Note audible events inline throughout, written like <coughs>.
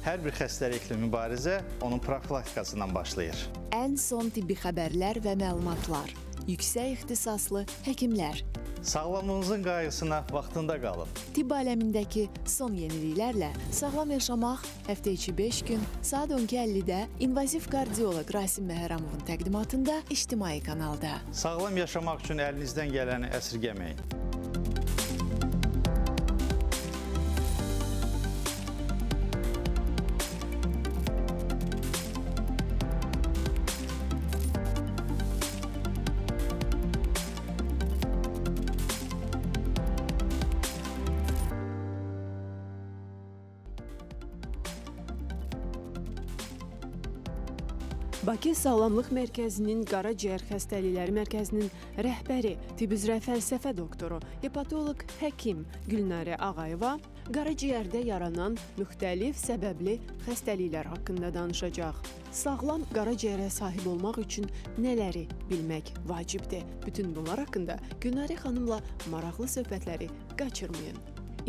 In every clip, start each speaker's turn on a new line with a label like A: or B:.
A: Hər bir xəstəliklə mübarizə onun profilaktikasından başlayır.
B: Ən son tibbi xəbərlər və məlumatlar. Yüksək ixtisaslı həkimlər.
A: Sağlamlığınızın qayğısına vaxtında qalın.
B: Tibb aləmindəki son yeniliklərlə Sağlam yaşamaq həftə içi 5 gün saat 12:50-də invaziv kardioloq Rasim Məhərəmovun təqdimatında ictimai kanalda.
A: Sağlam yaşamaq üçün əlinizdən gələni əsirgəməyin.
B: Sağlamlıq Mərkəzinin Qaraciyər Xəstəlikləri Mərkəzinin rəhbəri, tibb üzrə fəlsəfə doktoru, hepatoloq həkim Gülnarə Ağayeva qaraciyərdə yaranan müxtəlif səbəbli xəstəliklər haqqında danışacaq. Sağlam qaraciyərə sahib olmaq üçün nələri bilmək vacibdir? Bütün bunlar haqqında Gülnarə xanımla maraqlı söhbətləri qaçırmayın.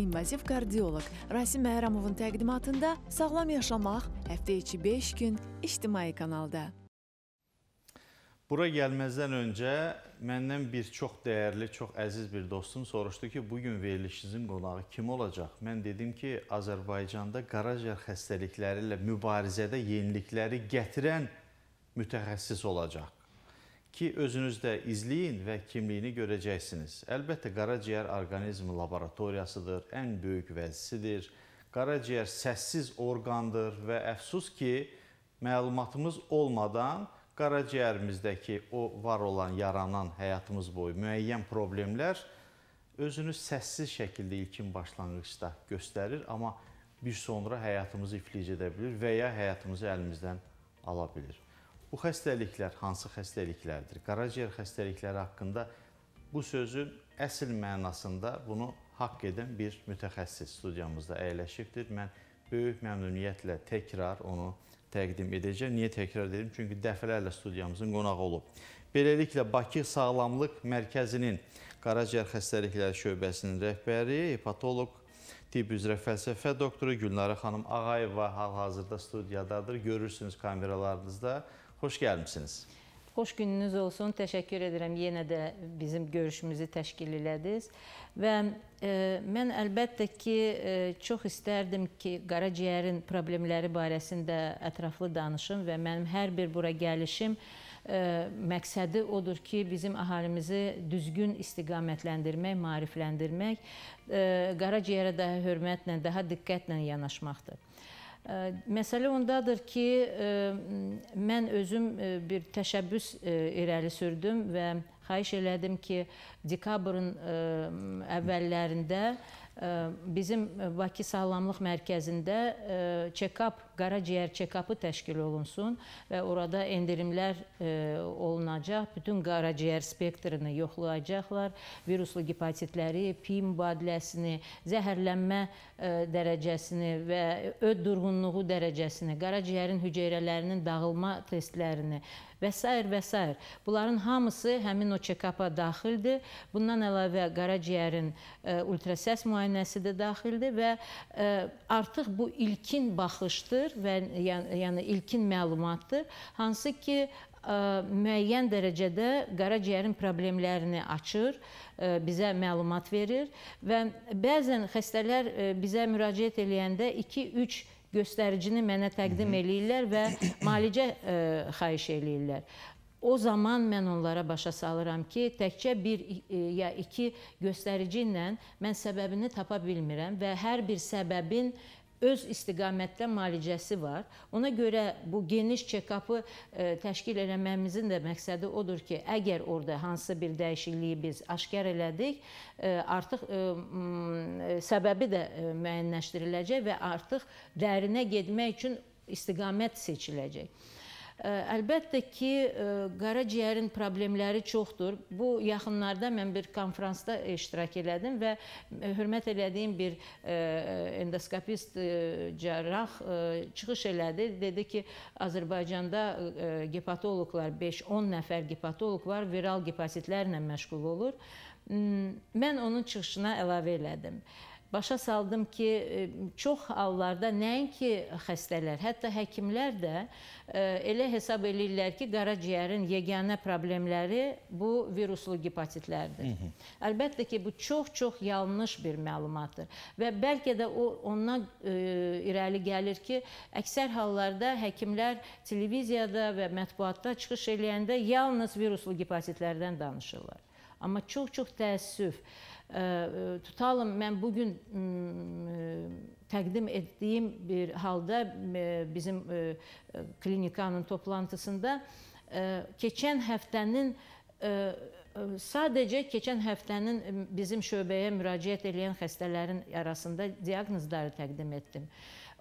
B: İnvaziv kardioloq Rasim Məhramovun təqdimatında Sağlam yaşamaq həftə içi 5 gün ictimai kanalda.
A: Bura gəlməzdən öncə məndən bir çox dəyərli, çox əziz bir dostum soruşdu ki, bu gün verilişinizin qonağı kim olacaq? Mən dedim ki, Azərbaycanda qaraciyər xəstəlikləri ilə mübarizədə yenilikləri gətirən mütəxəssis olacaq. Ki özünüz də izləyin və kimliyini görəcəksiniz. Əlbəttə qaraciyər orqanizm laboratoriyasıdır, ən böyük vəzifəsidir. Qaraciyər səssiz orqandır və əfsus ki, məlumatımız olmadan qaraciyərimizdəki o var olan, yaranan həyatımız boyu müəyyən problemlər özünü səssiz şəkildə ilkin başlanğıcda göstərir, amma bir sonra həyatımızı iflic edə bilir və ya həyatımızı əlimizdən ala bilir. Bu xəstəliklər hansı xəstəliklərdir? Qaraciyər xəstəlikləri haqqında bu sözün əsl mənasında bunu haqq edən bir mütəxəssis studiyamızda əyləşibdir. Mən böyük məmnuniyyətlə təkrar onu təqdim edəcəm. Niyə təkrar edirəm? Çünki dəfələrlə studiyamızın qonağı olub. Beləliklə, Bakı Sağlamlıq Mərkəzinin Qaraciyər Xəstəlikləri Şöbəsinin rəhbəri, hepatoloq, tibb üzrə fəlsəfə doktoru Gülnara xanım Ağayeva hal-hazırda studiyadadır. Görürsünüz kameralarınızda. Xoş gəlmişsiniz.
C: Xoş gününüz olsun. Təşəkkür edirəm. Yenə də bizim görüşümüzü təşkil elədiniz. Və e, mən əlbəttə ki, e, çox istərdim ki, qaraciyərin problemləri barəsində ətraflı danışım və mənim hər bir bura gəlişim e, məqsədi odur ki, bizim əhalimizi düzgün istiqamətləndirmək, maarifləndirmək, e, qaraciyərə daha hörmətlə, daha diqqətlə yanaşmaqdır. Məsələ ondadır ki, e, mən özüm e, bir təşəbbüs e, irəli sürdüm və xahiş elədim ki, dekabrın əvvəllərində bizim Bakı Sağlamlıq Mərkəzində check-up qaraciyər çekapı təşkil olunsun və orada endirimlər e, olunacaq, bütün qaraciyər spektrını yoxlayacaqlar, viruslu gepatitləri, pi mübadiləsini, zəhərlənmə e, dərəcəsini və öd durğunluğu dərəcəsini, qaraciyərin hüceyrələrinin dağılma testlərini və s. və s. Bunların hamısı həmin o çekapa daxildir. Bundan əlavə qaraciyərin e, ultrasəs müayinəsi də daxildir və e, artıq bu ilkin baxışdır məlumatdır və yəni, yəni ilkin məlumatdır, hansı ki ə, müəyyən dərəcədə qaraciyərin problemlərini açır, ə, bizə məlumat verir və bəzən xəstələr ə, bizə müraciət eləyəndə 2-3 göstəricini mənə təqdim eləyirlər və <coughs> müalicə ə, xahiş eləyirlər. O zaman mən onlara başa salıram ki, təkcə bir e, ya iki göstərici ilə mən səbəbini tapa bilmirəm və hər bir səbəbin e, öz istiqamətdə müalicəsi var. Ona görə bu geniş check-up-ı e, təşkil eləməyimizin də məqsədi odur ki, əgər orada hansısa bir dəyişikliyi biz aşkar elədik, e, artıq e, səbəbi də müəyyənləşdiriləcək və artıq dərinə getmək üçün istiqamət seçiləcək. Əlbəttə ki, qaraciyərin problemləri çoxdur. Bu yaxınlarda mən bir konfransda iştirak elədim və hörmət elədiyim bir endoskopist cərrah çıxış elədi. Dedi ki, Azərbaycanda hepatoloqlar 5-10 nəfər hepatoloq var, viral hepatitlərlə məşğul olur. Hm, mən onun çıxışına əlavə elədim başa saldım ki, e, çox hallarda nəinki xəstələr, hətta həkimlər də e, elə hesab eləyirlər ki, qaraciyərin yeganə problemləri bu viruslu gepatitlərdir. Hı -hı. Əlbəttə ki, bu çox-çox yanlış bir məlumatdır və bəlkə də o ondan e, irəli gəlir ki, əksər hallarda həkimlər televiziyada və mətbuatda çıxış eləyəndə yalnız viruslu gepatitlərdən danışırlar. Amma çox-çox təəssüf, e, E, tutalım mən bu gün mm, e, təqdim etdiyim bir halda e, bizim klinikanın toplantısında keçən həftənin sadəcə keçən həftənin bizim şöbəyə müraciət edən xəstələrin arasında diaqnozları təqdim etdim.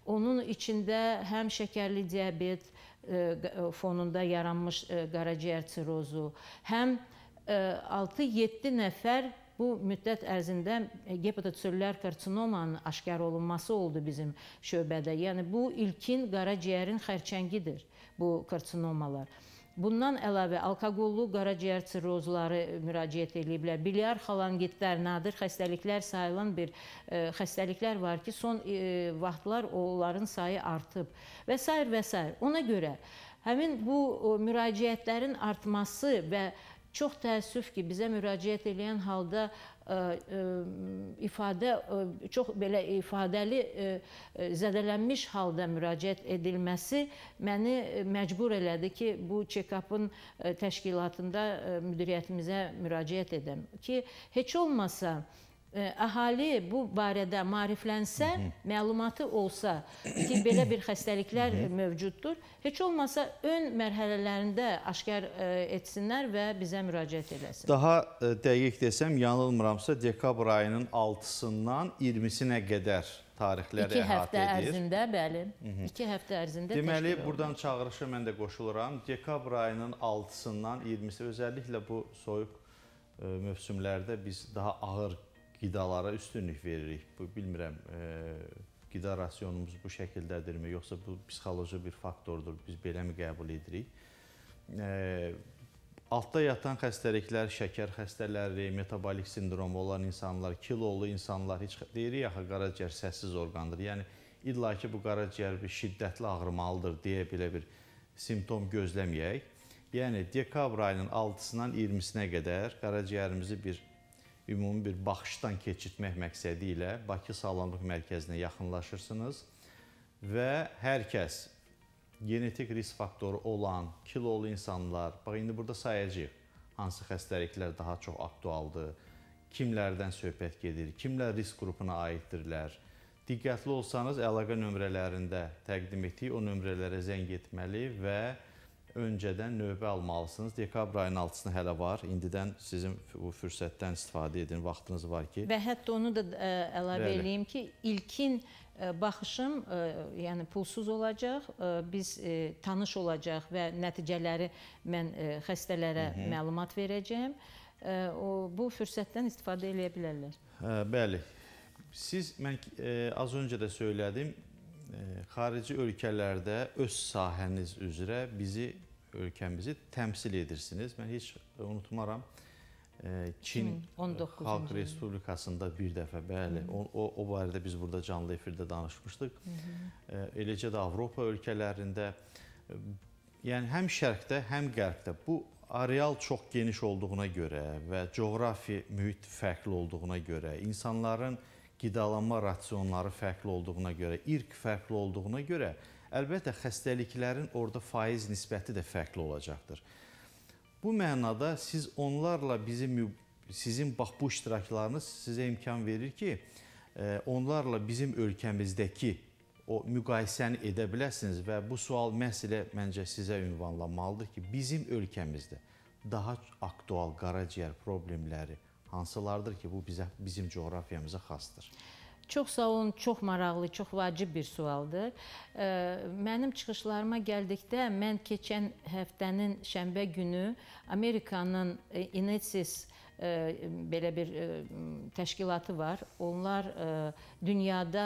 C: Onun içində həm şəkərli diabet fonunda yaranmış qaraciyər sirozu, həm 6-7 nəfər Bu müddət ərzində hepatosellülər e, karsinomanın aşkar olunması oldu bizim şöbədə. Yəni bu ilkin qaraciyərin xərçəngidir bu karsinomalar. Bundan əlavə alkoqollu qaraciyər sirrozları müraciət ediblər. Biliar xalangitlər nadir xəstəliklər sayılan bir e, xəstəliklər var ki, son e, vaxtlar onların sayı artıb və s. və s. Ona görə həmin bu o, müraciətlərin artması və e, Çox təəssüf ki, bizə müraciət edən halda ə, e, ə, e, ifadə ə, e, çox belə ifadəli ə, zədələnmiş halda müraciət edilməsi məni məcbur elədi ki, bu check-up-ın təşkilatında ə, müdiriyyətimizə müraciət edəm ki, heç olmasa ə, əhali e, bu barədə maariflənsə, məlumatı olsa ki, belə bir xəstəliklər mövcuddur, heç olmasa ön mərhələlərində aşkar e, etsinlər və bizə müraciət eləsin.
A: Daha e, dəqiq desəm, yanılmıramsa, dekabr ayının 6-sından 20-sinə qədər tarixləri əhatə edir. 2 həftə ərzində,
C: bəli. 2 həftə ərzində təşkil olunur. Deməli, buradan
A: çağırışı mən də qoşuluram. Dekabr ayının 6-sından 20-si, özəlliklə bu soyuq mövsümlərdə biz daha ağır qidalara üstünlük veririk. Bu bilmirəm, e, qida rasionumuz bu şəkildədirmi, yoxsa bu psixoloji bir faktordur, biz beləmi qəbul edirik? E, altda yatan xəstəliklər, şəkər xəstələri, metabolik sindromu olan insanlar, kilolu insanlar, heç deyirik axı qaraciyər səssiz orqandır. Yəni illa ki bu qaraciyər bir şiddətli ağrımalıdır deyə belə bir simptom gözləməyək. Yəni dekabr ayının 6-sından 20-sinə qədər qaraciyərimizi bir ümumi bir baxışdan keçirtmək məqsədi ilə Bakı Sağlamlıq Mərkəzinə yaxınlaşırsınız və hər kəs genetik risk faktoru olan kilolu insanlar, bax indi burada sayacağıq hansı xəstəliklər daha çox aktualdır, kimlərdən söhbət gedir, kimlər risk qrupuna aiddirlər. Diqqətli olsanız əlaqə nömrələrində təqdim etdiyi o nömrələrə zəng etməli və öncədən növbə almalısınız. Dekabr ayının 6-sına hələ var. İndidən sizin bu fürsətdən istifadə edin, vaxtınız var ki. Və
C: hətta onu da ə, e, əlavə Bəli. eləyim ki, ilkin ə, e, baxışım ə, e, yəni pulsuz olacaq. Ə, biz ə, tanış olacaq və nəticələri mən ə, xəstələrə Hı -hı. məlumat verəcəyəm. Ə, o bu fürsətdən istifadə eləyə bilərlər.
A: Ə, hə, bəli. Siz mən ə, az öncə də söylədim, xarici ölkələrdə öz sahəniz üzrə bizi, ölkəmizi təmsil edirsiniz. Mən heç unutmaram, e, Çin Xalq Respublikasında bir dəfə, bəli, o, o, o barədə biz burada canlı efirdə danışmışdıq. E, eləcə də Avropa ölkələrində, e, yəni həm şərqdə, həm qərbdə bu areal çox geniş olduğuna görə və coğrafi mühit fərqli olduğuna görə insanların qidalanma rasionları fərqli olduğuna görə, irq fərqli olduğuna görə, əlbəttə xəstəliklərin orada faiz nisbəti də fərqli olacaqdır. Bu mənada siz onlarla bizim sizin bax bu iştiraklarınız sizə imkan verir ki, e, onlarla bizim ölkəmizdəki o müqayisəni edə biləsiniz və bu sual məhz elə məncə sizə ünvanlanmalıdır ki, bizim ölkəmizdə daha aktual qaraciyər problemləri hansılardır ki, bu bizə, bizim coğrafiyamıza xasdır?
C: Çox sağ olun, çox maraqlı, çox vacib bir sualdır. Mənim çıxışlarıma gəldikdə mən keçən həftənin şənbə günü Amerikanın e, Inetsis E, belə bir e, təşkilatı var. Onlar e, dünyada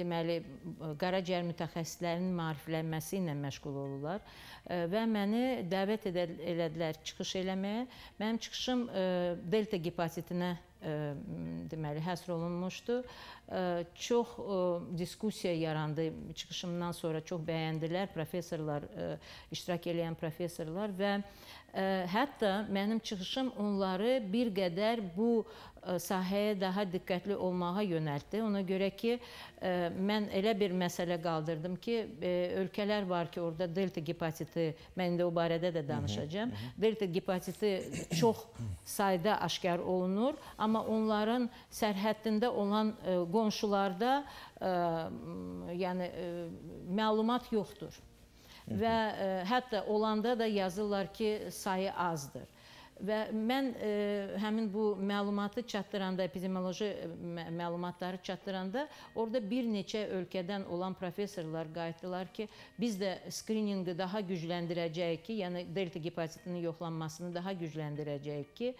C: deməli qaraciyər mütəxəssislərinin maariflənməsi ilə məşğul olurlar və məni dəvət edədilər çıxış eləməyə. Mənim çıxışım delta gepatitinə E, deməli həsr olunmuşdu. E, çox e, diskussiya yarandı çıxışımdan sonra çox bəyəndilər professorlar, iştirak edən professorlar və hətta mənim çıxışım onları bir qədər bu E, sahəyə daha diqqətli olmağa yönəltdi. Ona görə ki, e, mən elə bir məsələ qaldırdım ki, e, ölkələr var ki, orada delta gepatiti, mən indi o barədə də danışacağam. Delta gepatiti çox sayda aşkar olunur, amma onların sərhəddində olan qonşularda yəni məlumat yoxdur. Və hətta olanda da yazırlar ki, sayı azdır. Və mən ə, e, həmin bu məlumatı çatdıranda, epidemioloji e, məlumatları çatdıranda orada bir neçə ölkədən olan professorlar qayıtdılar ki, biz də skrininqi daha gücləndirəcəyik ki, yəni delta hepatitinin yoxlanmasını daha gücləndirəcəyik ki,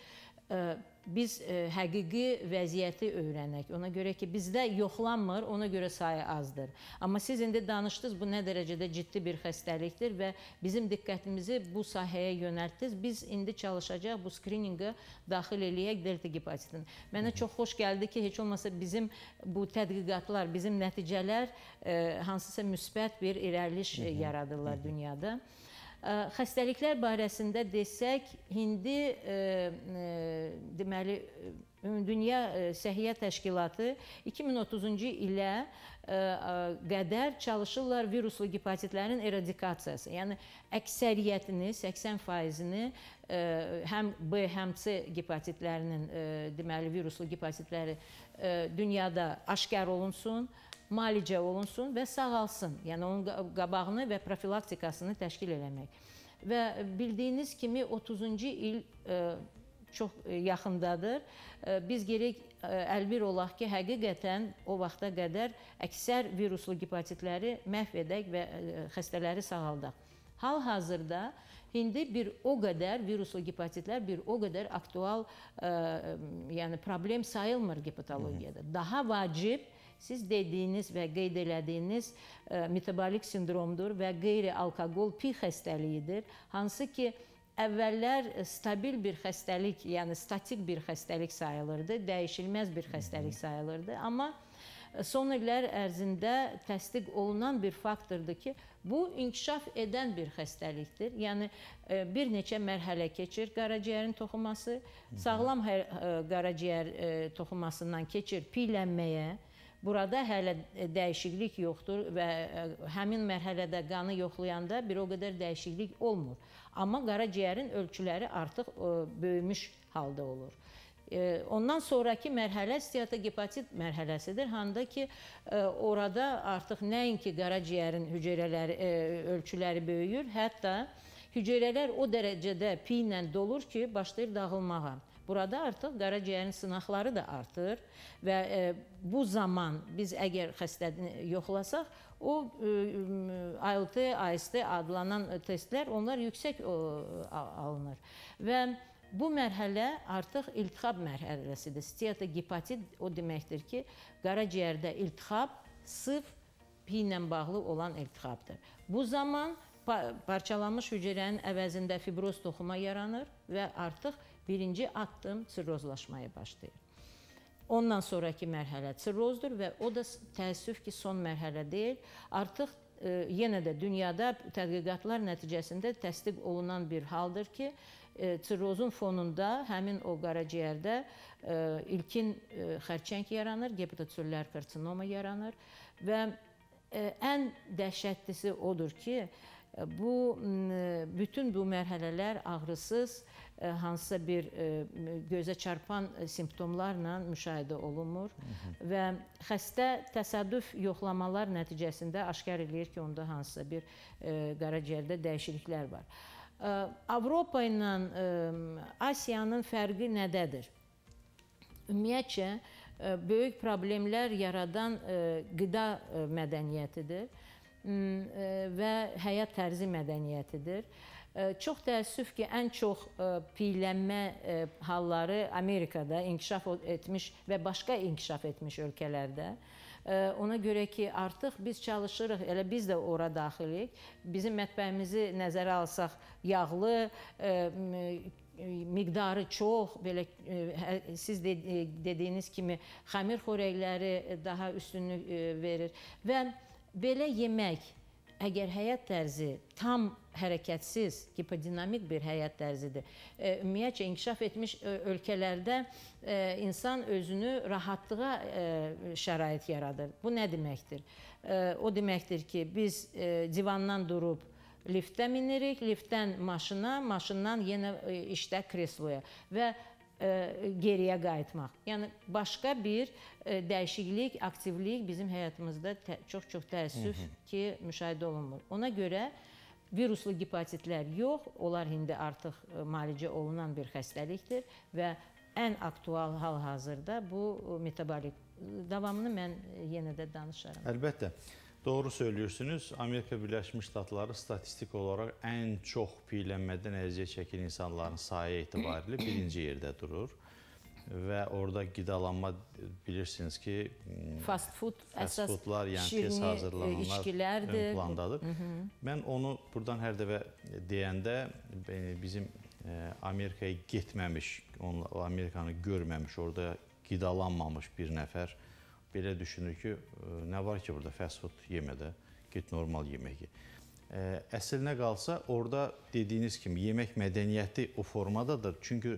C: ə, e, biz e, həqiqi vəziyyəti öyrənək. Ona görə ki, bizdə yoxlanmır, ona görə sayı azdır. Amma siz indi danışdınız, bu nə dərəcədə ciddi bir xəstəlikdir və bizim diqqətimizi bu sahəyə yönəltdiniz. Biz indi çalışacaq bu skrininqə daxil eləyək delta gepatitin. Mənə Hı. çox xoş gəldi ki, heç olmasa bizim bu tədqiqatlar, bizim nəticələr e, hansısa müsbət bir irəliş e, Hı -hı. yaradırlar dünyada. Hı -hı. Xəstəliklər barəsində desək, indi deməli Ümumdünya Səhiyyə Təşkilatı 2030-cu ilə qədər çalışırlar viruslu gepatitlərin eradikasiyası. Yəni əksəriyyətini, 80%-ni həm B, həm C gepatitlərinin deməli viruslu gepatitləri dünyada aşkar olunsun müalicə olunsun və sağalsın. Yəni onun qabağını və profilaktikasını təşkil eləmək. Və bildiyiniz kimi 30-cu il ə, e, çox e, yaxındadır. E, biz gerək əlbir olaq ki, həqiqətən o vaxta qədər əksər viruslu gepatitləri məhv edək və xəstələri sağaldaq. Hal-hazırda indi bir o qədər viruslu gepatitlər bir o qədər aktual, ə, yəni problem sayılmır qepatologiyada. Daha vacib Siz dediyiniz və qeyd elədiyiniz ə, e, metabolik sindromdur və qeyri-alkoqol pi xəstəliyidir, hansı ki, əvvəllər e, stabil bir xəstəlik, yəni statik bir xəstəlik sayılırdı, dəyişilməz bir xəstəlik sayılırdı, amma e, son illər ərzində təsdiq olunan bir faktordur ki, bu inkişaf edən bir xəstəlikdir. Yəni bir neçə mərhələ keçir qaraciyərin toxuması, sağlam qaraciyər toxumasından keçir piylənməyə, Burada hələ dəyişiklik yoxdur və e, həmin mərhələdə qanı yoxlayanda bir o qədər dəyişiklik olmur. Amma qaraciyərin ölçüləri artıq e, böyümüş halda olur. E, ondan sonraki mərhələ steatogepatit mərhələsidir. Handa ki, orada artıq nəinki qaraciyərin hüceyrələri, ölçüləri böyüyür, hətta hüceyrələr o dərəcədə pi ilə dolur ki, başlayır dağılmağa. Burada artıq qaraciyərin sınaqları da artır və e, bu zaman biz əgər xəstəni yoxlasaq, o e, e ILT, AST adlanan testlər onlar yüksək o, alınır. Və Bu mərhələ artıq iltihab mərhələsidir. Steatogipatit o deməkdir ki, qaraciyərdə iltihab sırf pi ilə bağlı olan iltihabdır. Bu zaman parçalanmış hüceyrənin əvəzində fibroz toxuma yaranır və artıq birinci addım sirrozlaşmaya başlayır. Ondan sonrakı mərhələ sirrozdur və o da təəssüf ki, son mərhələ deyil. Artıq e, yenə də dünyada tədqiqatlar nəticəsində təsdiq olunan bir haldır ki, e, sirrozun fonunda həmin o qaraciyərdə e, ilkin e, xərçəng yaranır, gebratürlər karsinoma yaranır və e, ən dəhşətlisi odur ki, e, Bu bütün bu mərhələlər ağrısız, e, hansısa bir e, gözə çarpan e, simptomlarla müşahidə olunmur Hı -hı. və xəstə təsadüf yoxlamalar nəticəsində aşkar eləyir ki, onda hansısa bir qaraciyərdə dəyişikliklər var. Avropa ilə Asiyanın fərqi nədədir? Ümumiyyətcə böyük problemlər yaradan qida mədəniyyətidir. E, və həyat tərzi mədəniyyətidir. E, çox təəssüf ki, ən çox e, piylənmə halları Amerikada inkişaf etmiş və başqa inkişaf etmiş ölkələrdə. Ona görə ki, artıq biz çalışırıq, elə biz də ora daxilik. Bizim mətbəimizi nəzərə alsaq, yağlı, miqdarı çox, belə hə, siz dediyiniz kimi xəmir xörəkləri daha üstünlük verir və belə yemək əgər həyat tərzi tam hərəkətsiz, hipodinamik bir həyat tərzidir. Ümumiyyətcə e, inkişaf etmiş e, ölkələrdə e, insan özünü rahatlığa şərait yaradır. Bu nə deməkdir? O deməkdir ki, biz divandan durub liftə minirik, liftdən maşına, maşından yenə işdə kresloya və E, geriyə qayıtmaq. Yəni başqa bir e, dəyişiklik, aktivlik bizim həyatımızda çox-çox təəssüf ki, müşahidə olunmur. Ona görə viruslu gepatitlər yox, onlar indi artıq e, müalicə olunan bir xəstəlikdir və ən aktual hal-hazırda bu metabolik davamını mən yenə də danışaram.
A: Əlbəttə. Doğru söylüyorsunuz. Amerika Birləşmiş Ştatları statistik olaraq ən çox piylənmədən əziyyət çəkən insanların sayı etibarilə birinci yerdə durur. Və orada qidalanma bilirsiniz ki,
C: fast food, fast əsas foodlar, yəni tez e, hazırlananlar içkilərdir. ön plandadır. Hı -hı.
A: Mən onu buradan hər dəfə deyəndə e, bizim e, Amerikaya getməmiş, Amerikanı görməmiş, orada qidalanmamış bir nəfər belə düşünür ki, e, nə var ki burada fast food yemədə, get normal yemək ye. E, Əslinə qalsa, orada dediyiniz kimi yemək mədəniyyəti o formadadır. Çünki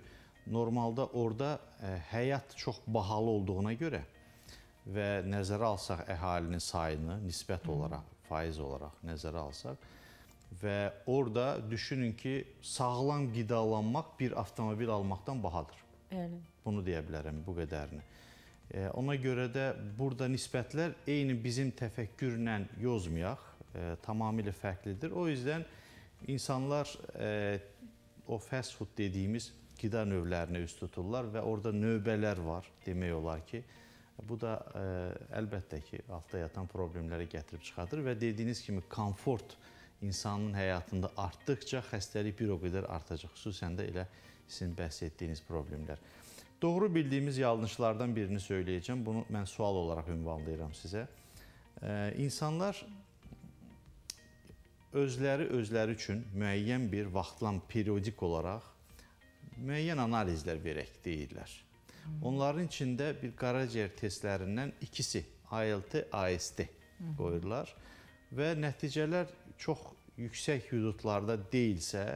A: normalda orada e, həyat çox bahalı olduğuna görə və nəzərə alsaq əhalinin sayını nisbət olaraq, faiz olaraq nəzərə alsaq və orada düşünün ki, sağlam qidalanmaq bir avtomobil almaqdan bahadır. Bəli. Bunu deyə bilərəm bu qədərini. Ona görə də burada nisbətlər eyni bizim təfəkkürlə yozmayaq, tamamilə fərqlidir. O yüzdən insanlar e, o fast food dediyimiz qida növlərinə üst tuturlar və orada növbələr var demək olar ki. Bu da ə, e, əlbəttə ki, altda yatan problemləri gətirib çıxardır və dediyiniz kimi komfort insanın həyatında artdıkca xəstəlik bir o qədər artacaq, xüsusən də elə sizin bəhs etdiyiniz problemlər. Doğru bildiyimiz yanlışlardan birini söyləyəcəm. Bunu mən sual olaraq ünvanlayıram sizə. Ee, insanlar özləri özləri üçün müəyyən bir vaxtlan periodik olaraq müəyyən analizlər verək deyirlər. Onların içində bir Qaraciğər testlərindən ikisi ALT, AST qoyurlar və nəticələr çox yüksək hüdudlarda deyilsə,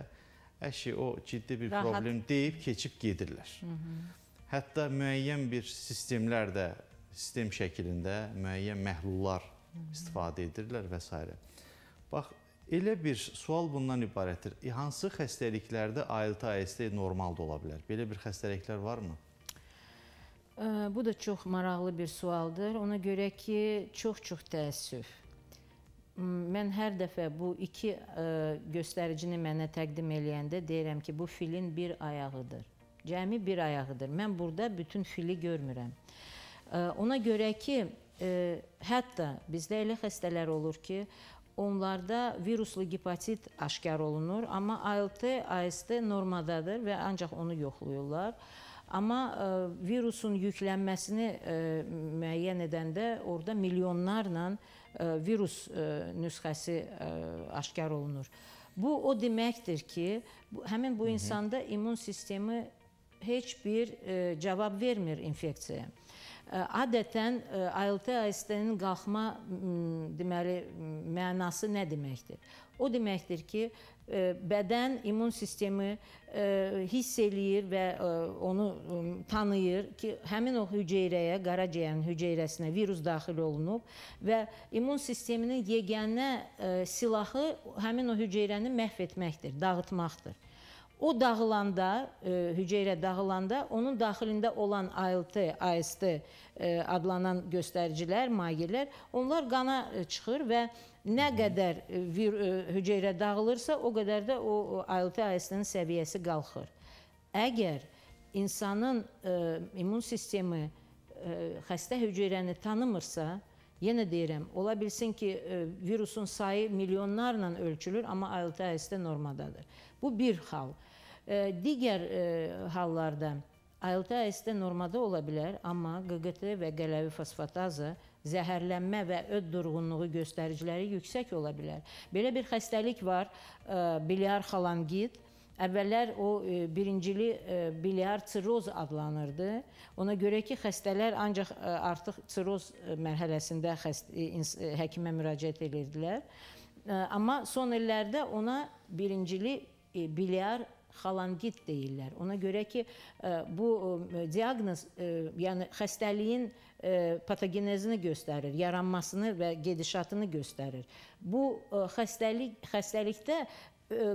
A: əşi o ciddi bir Rahat. problem deyib keçib gedirlər. Hı -hı. Hətta müəyyən bir sistemlər də sistem şəklində müəyyən məhlullar istifadə edirlər və s. Bax, elə bir sual bundan ibarətdir. E, hansı xəstəliklərdə ALT, AST normal da ola bilər? Belə bir xəstəliklər varmı?
C: E, bu da çox maraqlı bir sualdır. Ona görə ki, çox-çox təəssüf. Mən hər dəfə bu iki e, göstəricini mənə təqdim eləyəndə deyirəm ki, bu filin bir ayağıdır. Cəmi bir ayağıdır. Mən burada bütün fili görmürəm. Ona görə ki, e, hətta bizdə elə xəstələr olur ki, onlarda viruslu gepatit aşkar olunur, amma ALT, AST normadadır və ancaq onu yoxlayırlar. Amma ə, e, virusun yüklənməsini ə, e, müəyyən edəndə orada milyonlarla ə, virus ə, nüsxəsi ə, aşkar olunur. Bu o deməkdir ki, bu, həmin bu insanda immun sistemi heç bir e, cavab vermir infeksiyaya. E, adətən e, ALT-AST-nin qalxma deməli mənası nə deməkdir? O deməkdir ki, bədən immun sistemi hiss eləyir və onu tanıyır ki, həmin o hüceyrəyə, qaraciyərin hüceyrəsinə virus daxil olunub və immun sisteminin yeganə silahı həmin o hüceyrəni məhv etməkdir, dağıtmaqdır. O dağılanda, e, hüceyrə dağılanda onun daxilində olan ALT, AST e, adlanan göstəricilər, mayelər, onlar qana e, çıxır və nə qədər e, vir, e, hüceyrə dağılırsa, o qədər də o ALT, AST-nin səviyyəsi qalxır. Əgər insanın e, immun sistemi e, xəstə hüceyrəni tanımırsa, Yenə deyirəm, ola bilsin ki, e, virusun sayı milyonlarla ölçülür, amma ALT-AST normadadır. Bu bir hal. Digər e, hallarda ILTS-də normada ola bilər, amma QQT və qələvi fosfataza zəhərlənmə və öd durğunluğu göstəriciləri yüksək ola bilər. Belə bir xəstəlik var, e, biliar xalangit. Əvvəllər o e, birincili biliar siroz adlanırdı. Ona görə ki, xəstələr ancaq artıq siroz mərhələsində həkimə müraciət edirdilər. Amma son illərdə ona birincili biliar xalangit deyirlər. Ona görə ki, e, bu e, diaqnoz e, yəni xəstəliyin patogenezini göstərir, yaranmasını və gedişatını göstərir. Bu xəstəlik xəstəlikdə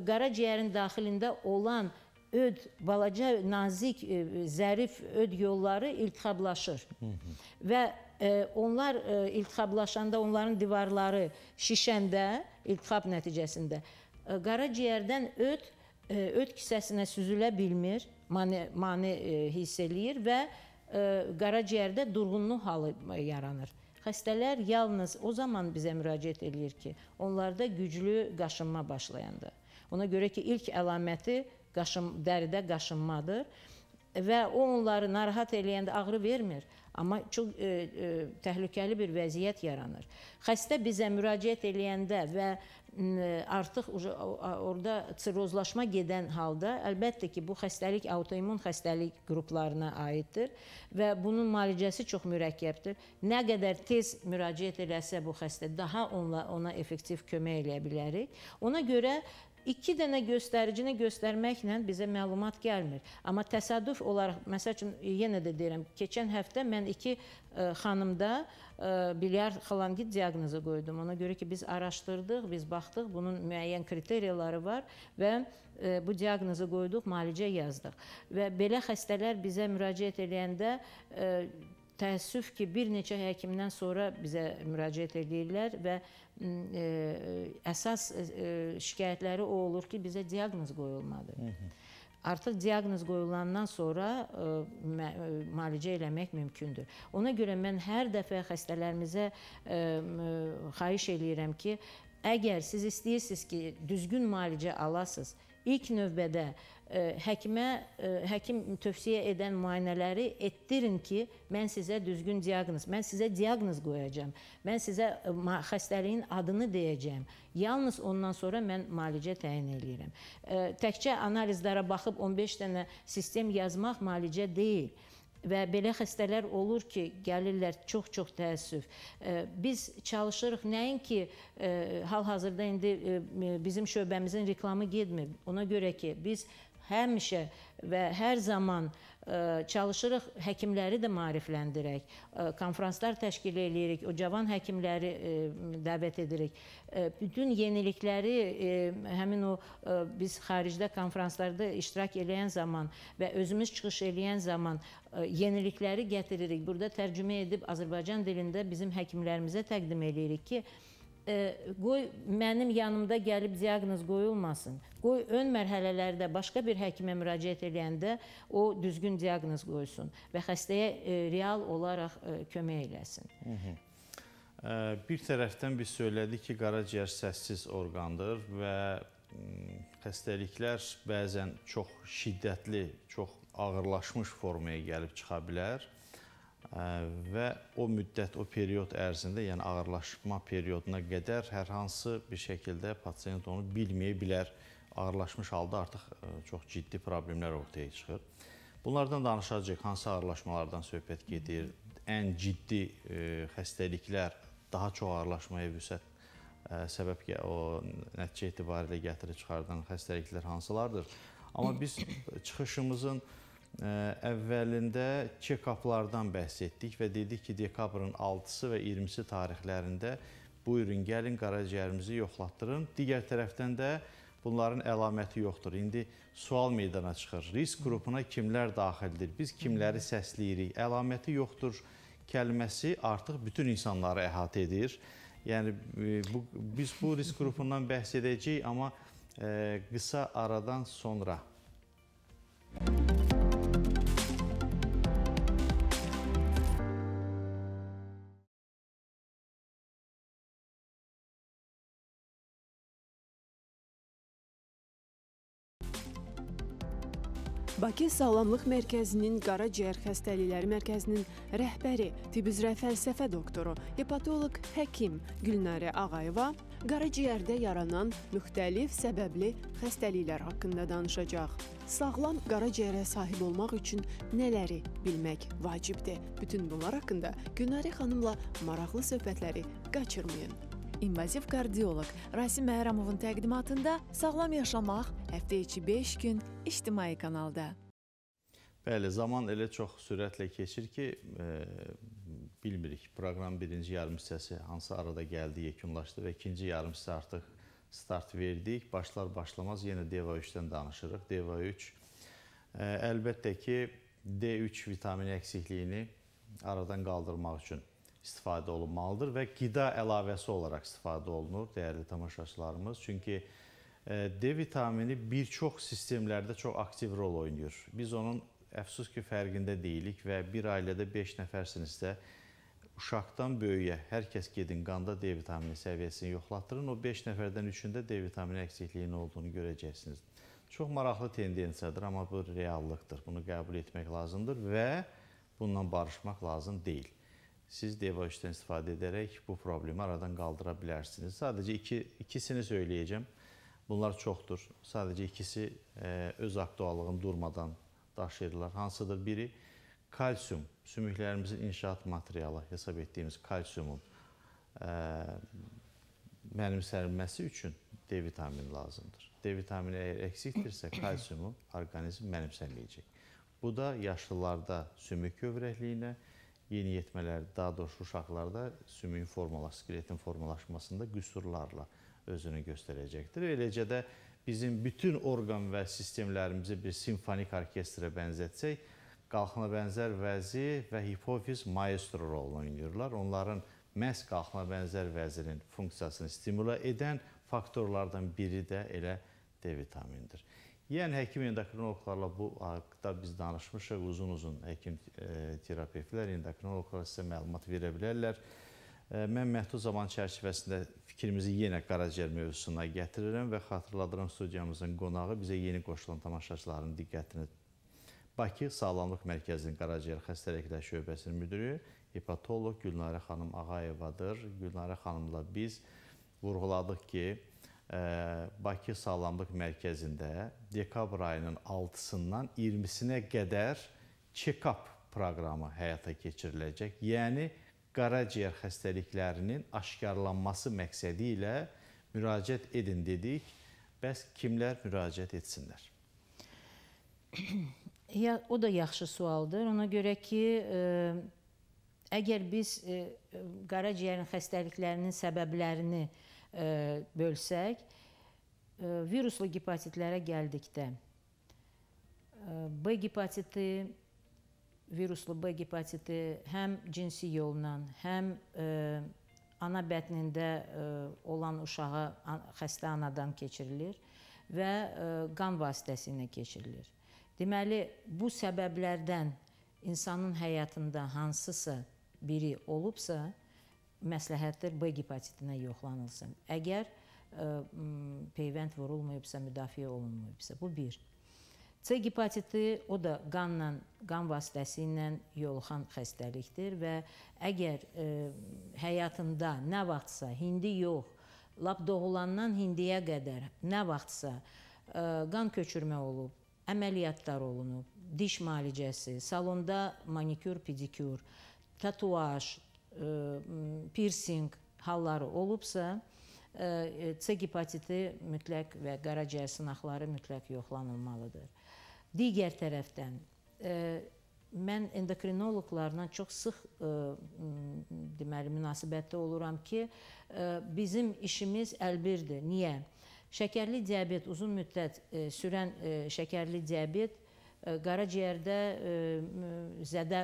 C: qaraciyərin daxilində olan öd, balaca, nazik, zərif öd yolları iltihablaşır. Və onlar iltihablaşanda, onların divarları şişəndə, iltihab nəticəsində qaraciyərdən öd E, öd kisəsinə süzülə bilmir, mane, mane e, hiss eləyir və e, qaraciyərdə durğunluq halı yaranır. Xəstələr yalnız o zaman bizə müraciət eləyir ki, onlarda güclü qaşınma başlayanda. Ona görə ki, ilk əlaməti qaşın, dəridə qaşınmadır və o onları narahat eləyəndə ağrı vermir, amma çox e, e, təhlükəli bir vəziyyət yaranır. Xəstə bizə müraciət eləyəndə və artıq orada sirrozlaşma gedən halda əlbəttə ki, bu xəstəlik autoimmun xəstəlik qruplarına aiddir və bunun müalicəsi çox mürəkkəbdir. Nə qədər tez müraciət eləsə bu xəstə, daha onla, ona effektiv kömək eləyə bilərik. Ona görə iki dənə göstəricinə göstərməklə bizə məlumat gəlmir. Amma təsadüf olaraq, məsəl üçün, e, yenə də deyirəm, keçən həftə mən iki ə, e, xanımda ə, e, bilyar xalangit diaqnozu qoydum. Ona görə ki, biz araşdırdıq, biz baxdıq, bunun müəyyən kriteriyaları var və ə, bu diaqnozu qoyduq, müalicə yazdıq. Və belə xəstələr bizə müraciət edəndə ə, təəssüf ki, bir neçə həkimdən sonra bizə müraciət edirlər və E, əsas e, e, şikayətləri o olur ki, bizə diaqnoz qoyulmadı. Hı -hı. Artıq diaqnoz qoyulandan sonra ə, müalicə eləmək mümkündür. Ona görə mən hər dəfə xəstələrimizə ə, xahiş eləyirəm ki, əgər siz istəyirsiniz ki, düzgün müalicə alasınız, ilk növbədə E, həkimə e, həkim tövsiyə edən müayinələri etdirin ki, mən sizə düzgün diaqnoz, mən sizə diaqnoz qoyacağam. Mən sizə e, xəstəliyin adını deyəcəyəm. Yalnız ondan sonra mən müalicə təyin eləyirəm. Təkcə analizlərə baxıb 15 dənə sistem yazmaq müalicə deyil və belə xəstələr olur ki, gəlirlər çox-çox təəssüf. Biz çalışırıq nəinki hal-hazırda indi bizim şöbəmizin reklamı getmir. Ona görə ki, biz həmişə və hər zaman ə, e, çalışırıq həkimləri də maarifləndirək, ə, e, konfranslar təşkil eləyirik, o cavan həkimləri ə, e, dəvət edirik. Ə, bütün yenilikləri ə, həmin o ə, biz xaricdə konfranslarda iştirak eləyən zaman və özümüz çıxış eləyən zaman ə, yenilikləri gətiririk. Burada tərcümə edib Azərbaycan dilində bizim həkimlərimizə təqdim eləyirik ki, E, qoy mənim yanımda gəlib diaqnoz qoyulmasın. Qoy ön mərhələlərdə başqa bir həkimə müraciət edəndə o düzgün diaqnoz qoysun və xəstəyə e, real olaraq e, kömək eləsin.
A: Hı -hı. Bir tərəfdən biz söylədik ki, qaraciyər səssiz orqandır və xəstəliklər bəzən çox şiddətli, çox ağırlaşmış formaya gəlib çıxa bilər və o müddət, o period ərzində, yəni ağırlaşma perioduna qədər hər hansı bir şəkildə pasiyent onu bilməyə bilər. Ağırlaşmış halda artıq çox ciddi problemlər ortaya çıxır. Bunlardan danışacağıq, hansı ağırlaşmalardan söhbət gedir, ən ciddi xəstəliklər daha çox ağırlaşmaya vüsət səbəb o nəticə etibarilə gətirib çıxardan xəstəliklər hansılardır? Amma biz çıxışımızın əvvəlində check-uplardan bəhs etdik və dedik ki, dekabrın 6-sı və 20-si tarixlərində buyurun, gəlin qaraciyərimizi yoxlatdırın. Digər tərəfdən də bunların əlaməti yoxdur. İndi sual meydana çıxır. Risk qrupuna kimlər daxildir? Biz kimləri səsləyirik? Əlaməti yoxdur kəlməsi artıq bütün insanları əhatə edir. Yəni e, bu biz bu risk qrupundan bəhs edəcəyik, amma ə, e, qısa aradan sonra. Müzik
B: Bakı Sağlamlıq Mərkəzinin Qaraciyər Xəstəlikləri Mərkəzinin rəhbəri, tibb üzrə fəlsəfə doktoru, hepatoloq həkim Gülnarə Ağayeva qaraciyərdə yaranan müxtəlif səbəbli xəstəliklər haqqında danışacaq. Sağlam qaraciyərə sahib olmaq üçün nələri bilmək vacibdir? Bütün bunlar haqqında Gülnarə xanımla maraqlı söhbətləri qaçırmayın. İnvaziv kardioloq Rasim Məhərəmovun təqdimatında Sağlam yaşamaq həftə içi 5 gün ictimai kanalda.
A: Bəli, zaman elə çox sürətlə keçir ki, e, bilmirik. Proqram birinci yarım hissəsi hansı arada gəldi, yekunlaşdı və ikinci yarım hissə artıq start verdik. Başlar başlamaz yenə DEVA 3-dən danışırıq. DEVA 3 e, əlbəttə ki, D3 vitamini əksikliyini aradan qaldırmaq üçün istifadə olunmalıdır və qida əlavəsi olaraq istifadə olunur dəyərli tamaşaçılarımız. Çünki e, D vitamini bir çox sistemlərdə çox aktiv rol oynayır. Biz onun əfsus ki, fərqində deyilik və bir ailədə 5 nəfərsinizsə, uşaqdan böyüyə hər kəs gedin qanda D vitamini səviyyəsini yoxlatdırın. O 5 nəfərdən üçündə D vitamini əksikliyinin olduğunu görəcəksiniz. Çox maraqlı tendensiyadır, amma bu reallıqdır. Bunu qəbul etmək lazımdır və bununla barışmaq lazım deyil siz devaçdan istifadə edərək bu problemi aradan qaldıra bilərsiniz. Sadəcə iki, ikisini söyləyəcəm. Bunlar çoxdur. Sadəcə ikisi e, öz aktuallığını durmadan daşıyırlar. Hansıdır? Biri kalsium, sümüklərimizin inşaat materialı hesab etdiyimiz kalsiumun e, mənimsənilməsi üçün D vitamini lazımdır. D vitamini əgər əksikdirsə, kalsiumu orqanizm mənimsənməyəcək. Bu da yaşlılarda sümük kövrəkliyinə, yeni yetmələrdə, daha doğrusu uşaqlarda sümüyün formalaşması, skeletin formalaşmasında qüsurlarla özünü göstərəcəkdir. Eləcə də bizim bütün orqan və sistemlərimizi bir simfonik orkestrə bənzətsək, qalxına bənzər vəzi və hipofiz maestro rolunu oynayırlar. Onların məhz qalxına bənzər vəzinin funksiyasını stimula edən faktorlardan biri də elə D vitamindir. Yəni həkim endokrinoloqlarla bu haqda biz danışmışıq uzun-uzun həkim e, terapevtlər, endokrinoloqlar sizə məlumat verə bilərlər. E, mən məhdud zaman çərçivəsində fikrimizi yenə qaraciyər mövzusuna gətirirəm və xatırladıram studiyamızın qonağı bizə yeni qoşulan tamaşaçıların diqqətini Bakı Sağlamlıq Mərkəzinin qaraciyər xəstəliklər şöbəsinin müdiri hepatoloq Gülnarə xanım Ağayevadır. Gülnarə xanımla biz vurğuladıq ki, Bakı Sağlamlıq Mərkəzində dekabr ayının 6-sından 20-sinə qədər check-up proqramı həyata keçiriləcək. Yəni, qaraciyər xəstəliklərinin aşkarlanması məqsədi ilə müraciət edin dedik. Bəs kimlər müraciət etsinlər?
C: <clears throat> Ya, o da yaxşı sualdır. Ona görə ki, ə, e, əgər biz ə, e, e, qaraciyərin xəstəliklərinin səbəblərini E, bölsək, e, viruslu gepatitlərə gəldikdə e, B gepatiti viruslu B gepatiti həm cinsi yolla, həm ana bətnində olan uşağa xəstə anadan keçirilir və qan vasitəsilə keçirilir. Deməli, bu səbəblərdən insanın həyatında hansısa biri olubsa, məsləhətdir B hepatitinə yoxlanılsın. Əgər e, peyvənd vurulmayıbsa, müdafiə olunmayıbsa. Bu bir. C hepatiti o da qanla, qan vasitəsilə yoluxan xəstəlikdir və əgər ə, e, həyatında nə vaxtsa, indi yox, lap doğulandan hindiyə qədər nə vaxtsa ə, e, qan köçürmə olub, əməliyyatlar olunub, diş müalicəsi, salonda manikür, pedikur, tatuaj, E, pirsing halları olubsa, e, e, C hepatiti mütləq və qaraciyər sınaqları mütləq yoxlanılmalıdır. Digər tərəfdən, mən endokrinoloqlarla çox sıx ə, deməli münasibətdə oluram ki, ə, bizim işimiz əlbirdir. Niyə? Şəkərli diabet uzun müddət ə, sürən ə, şəkərli diabet ə, qaraciyərdə ə, zədə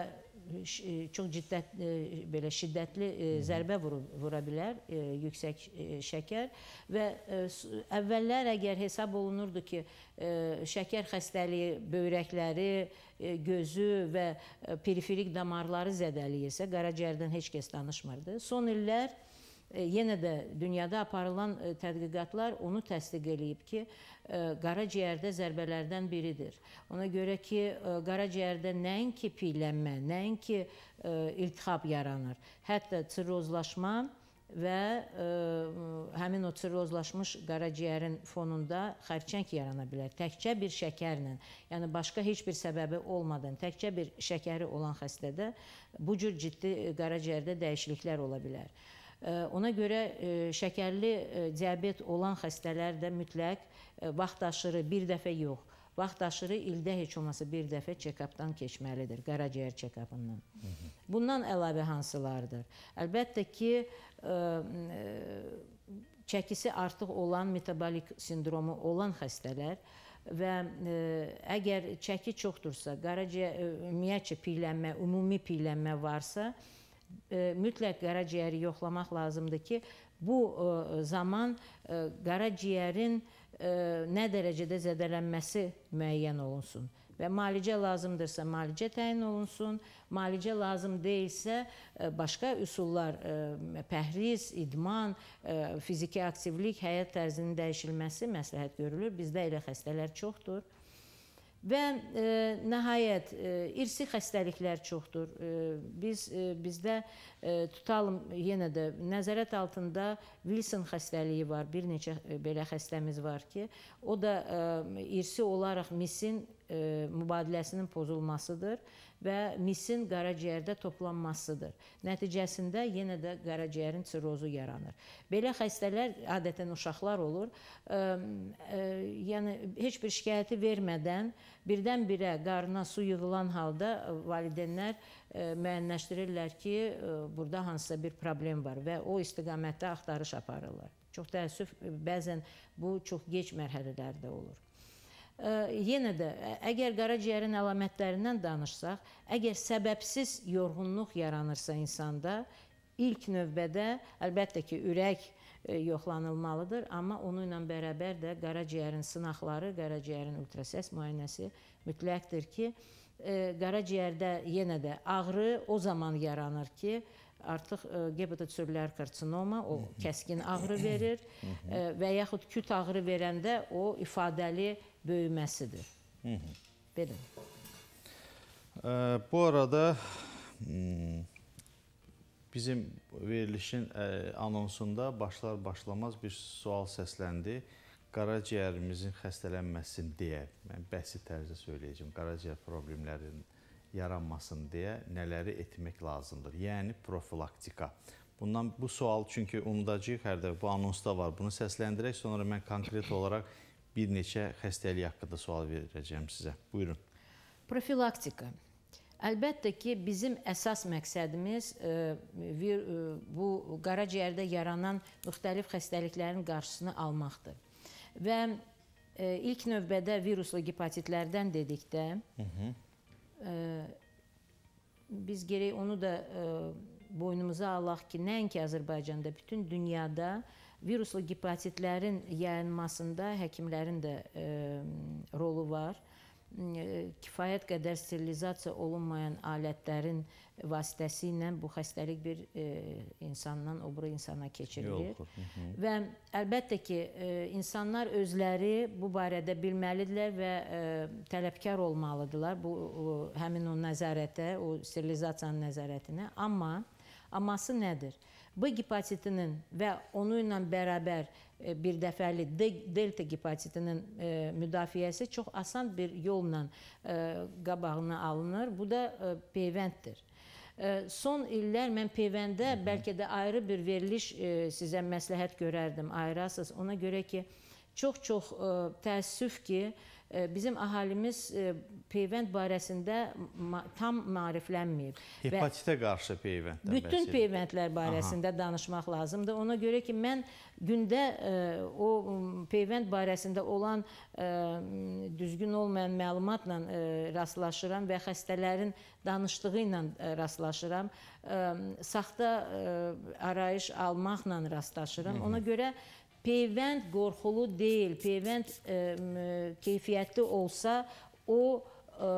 C: E, çox ciddət e, belə şiddətli e, zərbə vurub, vura bilər yüksək şəkər və əvvəllər əgər hesab olunurdu ki, şəkər xəstəliyi böyrəkləri, gözü və periferik damarları zədəliyirsə, qaraciyərdən heç kəs danışmırdı. Son illər E, yenə də dünyada aparılan e, tədqiqatlar onu təsdiq eləyib ki, e, qaraciyərdə zərbələrdən biridir. Ona görə ki, qaraciyərdə nəinki piylənmə, nəinki iltihab yaranır, hətta sirrozlaşma və həmin o sirrozlaşmış qaraciyərin fonunda xərçəng yarana bilər. Təkcə bir şəkərlə, yəni başqa heç bir səbəbi olmadan, təkcə bir şəkəri olan xəstədə bu cür ciddi qaraciyərdə dəyişikliklər ola bilər. Ona görə e, şəkərli e, diabet olan xəstələr də mütləq e, vaxt aşırı bir dəfə yox, vaxt aşırı ildə heç olmasa bir dəfə çekapdan keçməlidir, qaraciyər çekapından. Bundan əlavə hansılardır? Əlbəttə ki, çəkisi artıq olan metabolik sindromu olan xəstələr və ə, əgər çəki çoxdursa, qaraciyər ümumiyyətcə piylənmə, ümumi piylənmə varsa, ə, E, mütləq qaraciyəri yoxlamaq lazımdır ki, bu e, zaman e, qaraciyərin nə dərəcədə zədələnməsi müəyyən olunsun və müalicə lazımdırsa müalicə təyin olunsun, müalicə lazım deyilsə başqa üsullar pəhriz, idman, fiziki aktivlik, həyat tərzinin dəyişilməsi məsləhət görülür. Bizdə elə xəstələr çoxdur. Və e, nəhayət e, irsi xəstəliklər çoxdur. E, biz e, bizdə e, tutalım yenə də nəzarət altında Wilson xəstəliyi var. Bir neçə e, belə xəstəmiz var ki, o da e, irsi olaraq misin e, mübadiləsinin pozulmasıdır və misin qaraciyərdə toplanmasıdır. Nəticəsində yenə də qaraciyərin sirozu yaranır. Belə xəstələr adətən uşaqlar olur. E, e, yəni heç bir şikayəti vermədən birdən-birə qarına su yığılan halda e, valideynlər e, müəyyənləşdirirlər ki, e, burada hansısa bir problem var və o istiqamətdə axtarış aparırlar. Çox təəssüf, e, bəzən bu çox gec mərhələlərdə olur yenə də əgər qaraciyərin əlamətlərindən danışsaq, əgər səbəbsiz yorğunluq yaranırsa insanda, ilk növbədə əlbəttə ki, ürək yoxlanılmalıdır, amma onu ilə bərabər də qaraciyərin sınaqları, qaraciyərin ultrasəs müayinəsi mütləqdir ki, qaraciyərdə yenə də ağrı o zaman yaranır ki, artıq gebetosürlər karsinoma o kəskin ağrı verir və yaxud küt ağrı verəndə o ifadəli böyüməsidir. Hı -hı. Belə.
A: E, bu arada hmm, bizim verilişin e, anonsunda başlar başlamaz bir sual səsləndi. Qaraciyərimizin xəstələnməsin deyə, mən bəsit tərzdə söyləyəcəm, qaraciyər problemlərinin yaranmasın deyə nələri etmək lazımdır? Yəni profilaktika. Bundan bu sual çünki unudacağıq hər dəfə bu anonsda var. Bunu səsləndirək, sonra mən konkret olaraq bir neçə xəstəlik haqqında sual verəcəm sizə. Buyurun.
C: Profilaktika. Əlbəttə ki, bizim əsas məqsədimiz e, e, bu qaraciyərdə yaranan müxtəlif xəstəliklərin qarşısını almaqdır. Və e, ilk növbədə viruslu gepatitlərdən dedikdə, Hı -hı. biz gerək onu da boynumuza alaq ki, nəinki Azərbaycanda, bütün dünyada Viruslu gepatitlərin yayılmasında həkimlərin də e, rolu var e, kifayət qədər sterilizasiya olunmayan alətlərin vasitəsi ilə bu xəstəlik bir e, insandan o biri insana keçirilir. Yox, və əlbəttə ki, e, insanlar özləri bu barədə bilməlidirlər və e, tələbkar olmalıdırlar bu o, həmin o nəzarətə, o sterilizasiyanın nəzarətinə. Amma aması nədir? E, B hepatitinin və onu ilə bərabər e, bir dəfəli delta hepatitinin e, müdafiəsi çox asan bir yolla e, qabağına alınır. Bu da peyvənddir. Son illər mən peyvəndə bəlkə də ayrı bir veriliş sizə məsləhət görərdim, ayırasınız. Ona görə ki, çox-çox təəssüf ki, bizim əhalimiz e, peyvənd barəsində tam maariflənməyib. Hepatitə
A: qarşı peyvənddən bütün bəhs Bütün peyvəndlər barəsində
C: Aha. danışmaq lazımdır. Ona görə ki, mən gündə e, o peyvənd barəsində olan e, düzgün olmayan məlumatla rastlaşıram və xəstələrin danışdığı ilə rastlaşıram. Saxta arayış almaqla rastlaşıram. Ona görə peyvənd qorxulu deyil, peyvənd ə, e, keyfiyyətli olsa, o ə, e,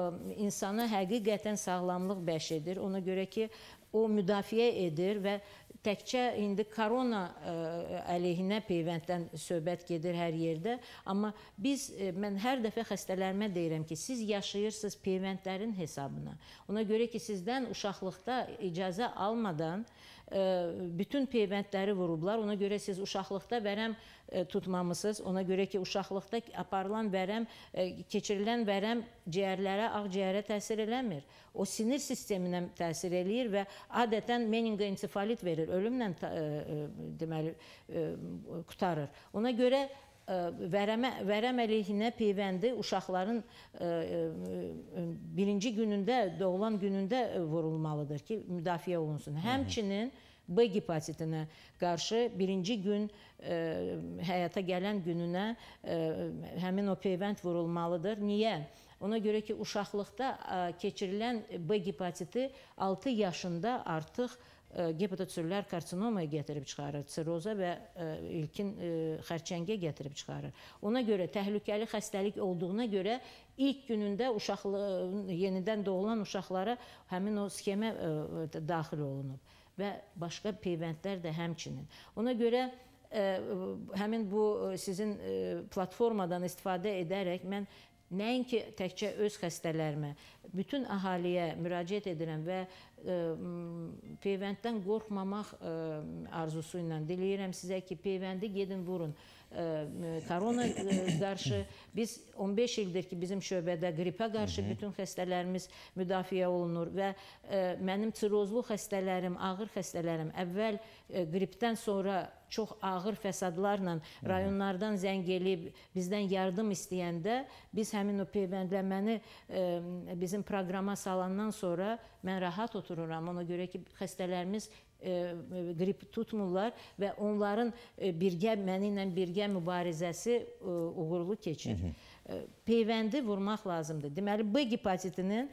C: insana həqiqətən sağlamlıq bəş edir. Ona görə ki, o müdafiə edir və təkcə indi korona ə, e, əleyhinə peyvənddən söhbət gedir hər yerdə, amma biz ə, mən hər dəfə xəstələrimə deyirəm ki, siz yaşayırsınız peyvəndlərin hesabına. Ona görə ki, sizdən uşaqlıqda icazə almadan E, bütün peyvəndləri vurublar. Ona görə siz uşaqlıqda vərəm e, tutmamısınız. Ona görə ki, uşaqlıqda aparılan vərəm, e, keçirilən vərəm ciyərlərə, ağ ciyərə təsir eləmir. O sinir sisteminə təsir eləyir və adətən meningoensefalit verir, ölümlə deməli qutarır. Ona görə vərəmə, vərəm əleyhinə peyvəndi uşaqların birinci günündə, doğulan günündə vurulmalıdır ki, müdafiə olunsun. Həmçinin B hepatitinə qarşı birinci gün ə, e, həyata gələn gününə ə, e, həmin o peyvənd vurulmalıdır. Niyə? Ona görə ki, uşaqlıqda e, keçirilən B hepatiti 6 yaşında artıq gepatosürlər karsinomaya gətirib çıxarır, siroza və ilkin xərçəngə gətirib çıxarır. Ona görə təhlükəli xəstəlik olduğuna görə ilk günündə uşaqlı yenidən doğulan uşaqlara həmin o skemə daxil olunub və başqa peyvəndlər də həmçinin. Ona görə e, həmin bu e, sizin e, platformadan istifadə edərək mən Nəinki təkcə öz xəstələrimə, bütün əhaliyə müraciət edirəm və ə, peyvənddən qorxmamaq ə, arzusu ilə diləyirəm sizə ki, peyvəndi gedin vurun. E, e, korona qarşı e, biz 15 ildir ki, bizim şöbədə qripə qarşı bütün xəstələrimiz müdafiə olunur və mənim sirozlu xəstələrim, ağır xəstələrim əvvəl qripdən sonra çox ağır fəsadlarla rayonlardan zəng eləyib bizdən yardım istəyəndə biz həmin o peyvəndləməni bizim proqrama salandan sonra mən rahat otururam. Ona görə ki, xəstələrimiz qrip e, tutmurlar və onların e, birgə məni ilə birgə mübarizəsi e, uğurlu keçir. Hı -hı peyvəndi vurmaq lazımdır. Deməli B hepatitinin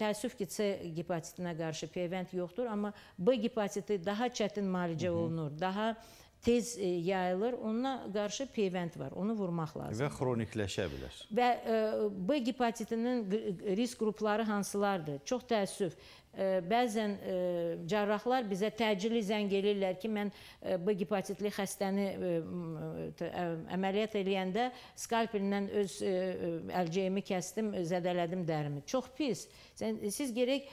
C: təəssüf ki, C hepatitinə qarşı peyvənd yoxdur, amma B hepatiti daha çətin müalicə olunur, daha tez yayılır. Ona qarşı peyvənd var. Onu vurmaq lazımdır. Və
A: xronikləşə bilər.
C: Və B hepatitinin risk qrupları hansılardır? Çox təəssüf bəzən e, cərrahlar bizə təcili zəng eləyirlər ki, mən e, B gepatitli xəstəni e, əməliyyat eləyəndə skalpellə öz əlcəyimi kəsdim, zədələdim dərimi. Çox pis. Siz gerək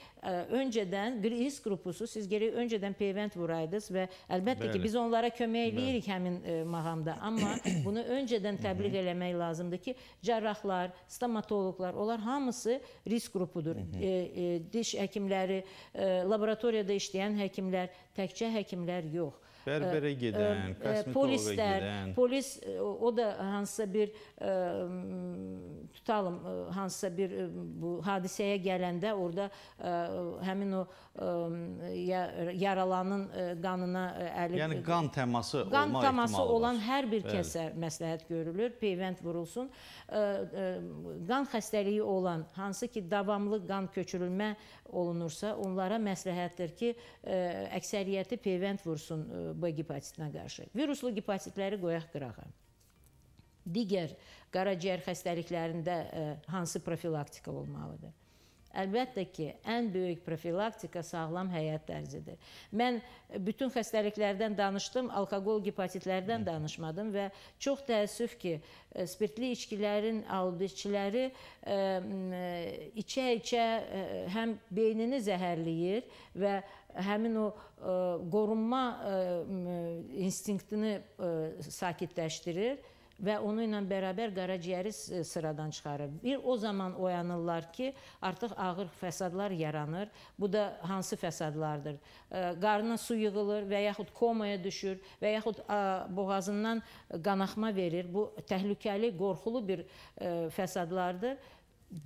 C: öncədən risk qrupusu, siz gerək öncədən peyvənd vuraydınız və əlbəttə Bəli. ki, biz onlara kömək eləyirik həmin mağamda. Amma <coughs> bunu öncədən təbliğ eləmək lazımdır ki, cərrahlar, stomatologlar, onlar hamısı risk qrupudur. Diş həkimləri həkimləri, e, laboratoriyada işləyən həkimlər, təkcə həkimlər yox.
A: Bərbərə e, e, gedən, kosmetologa polislər, gedən. Polis
C: o da hansısa bir tutalım, hansısa bir bu hadisəyə gələndə orada həmin o yaralanın e, qanına e, əli Yəni qan təması olma qan olma təması olan var. hər bir kəsə Bəli. məsləhət görülür, peyvənd vurulsun. E, qan xəstəliyi olan, hansı ki davamlı qan köçürülmə olunursa, onlara məsləhətdir ki, əksəriyyəti peyvənd vursun B hepatitinə qarşı. Viruslu hepatitləri qoyaq qırağa. Digər qaraciyər xəstəliklərində hansı profilaktika olmalıdır? Əlbəttə ki, ən böyük profilaktika sağlam həyat tərzidir. Mən bütün xəstəliklərdən danışdım, alkoqol hepatitlərdən danışmadım və çox təəssüf ki, e, spirtli içkilərin aldıçıları içə-içə e, e, həm beynini zəhərləyir və həmin o qorunma instinktini sakitləşdirir və onu ilə bərabər qaraciyəri e, sıradan çıxarır. Bir o zaman oyanırlar ki, artıq ağır fəsadlar yaranır. Bu da hansı fəsadlardır? E, Qarına su yığılır və yaxud komaya düşür və yaxud boğazından qanaxma verir. Bu təhlükəli, qorxulu bir e, fəsadlardır.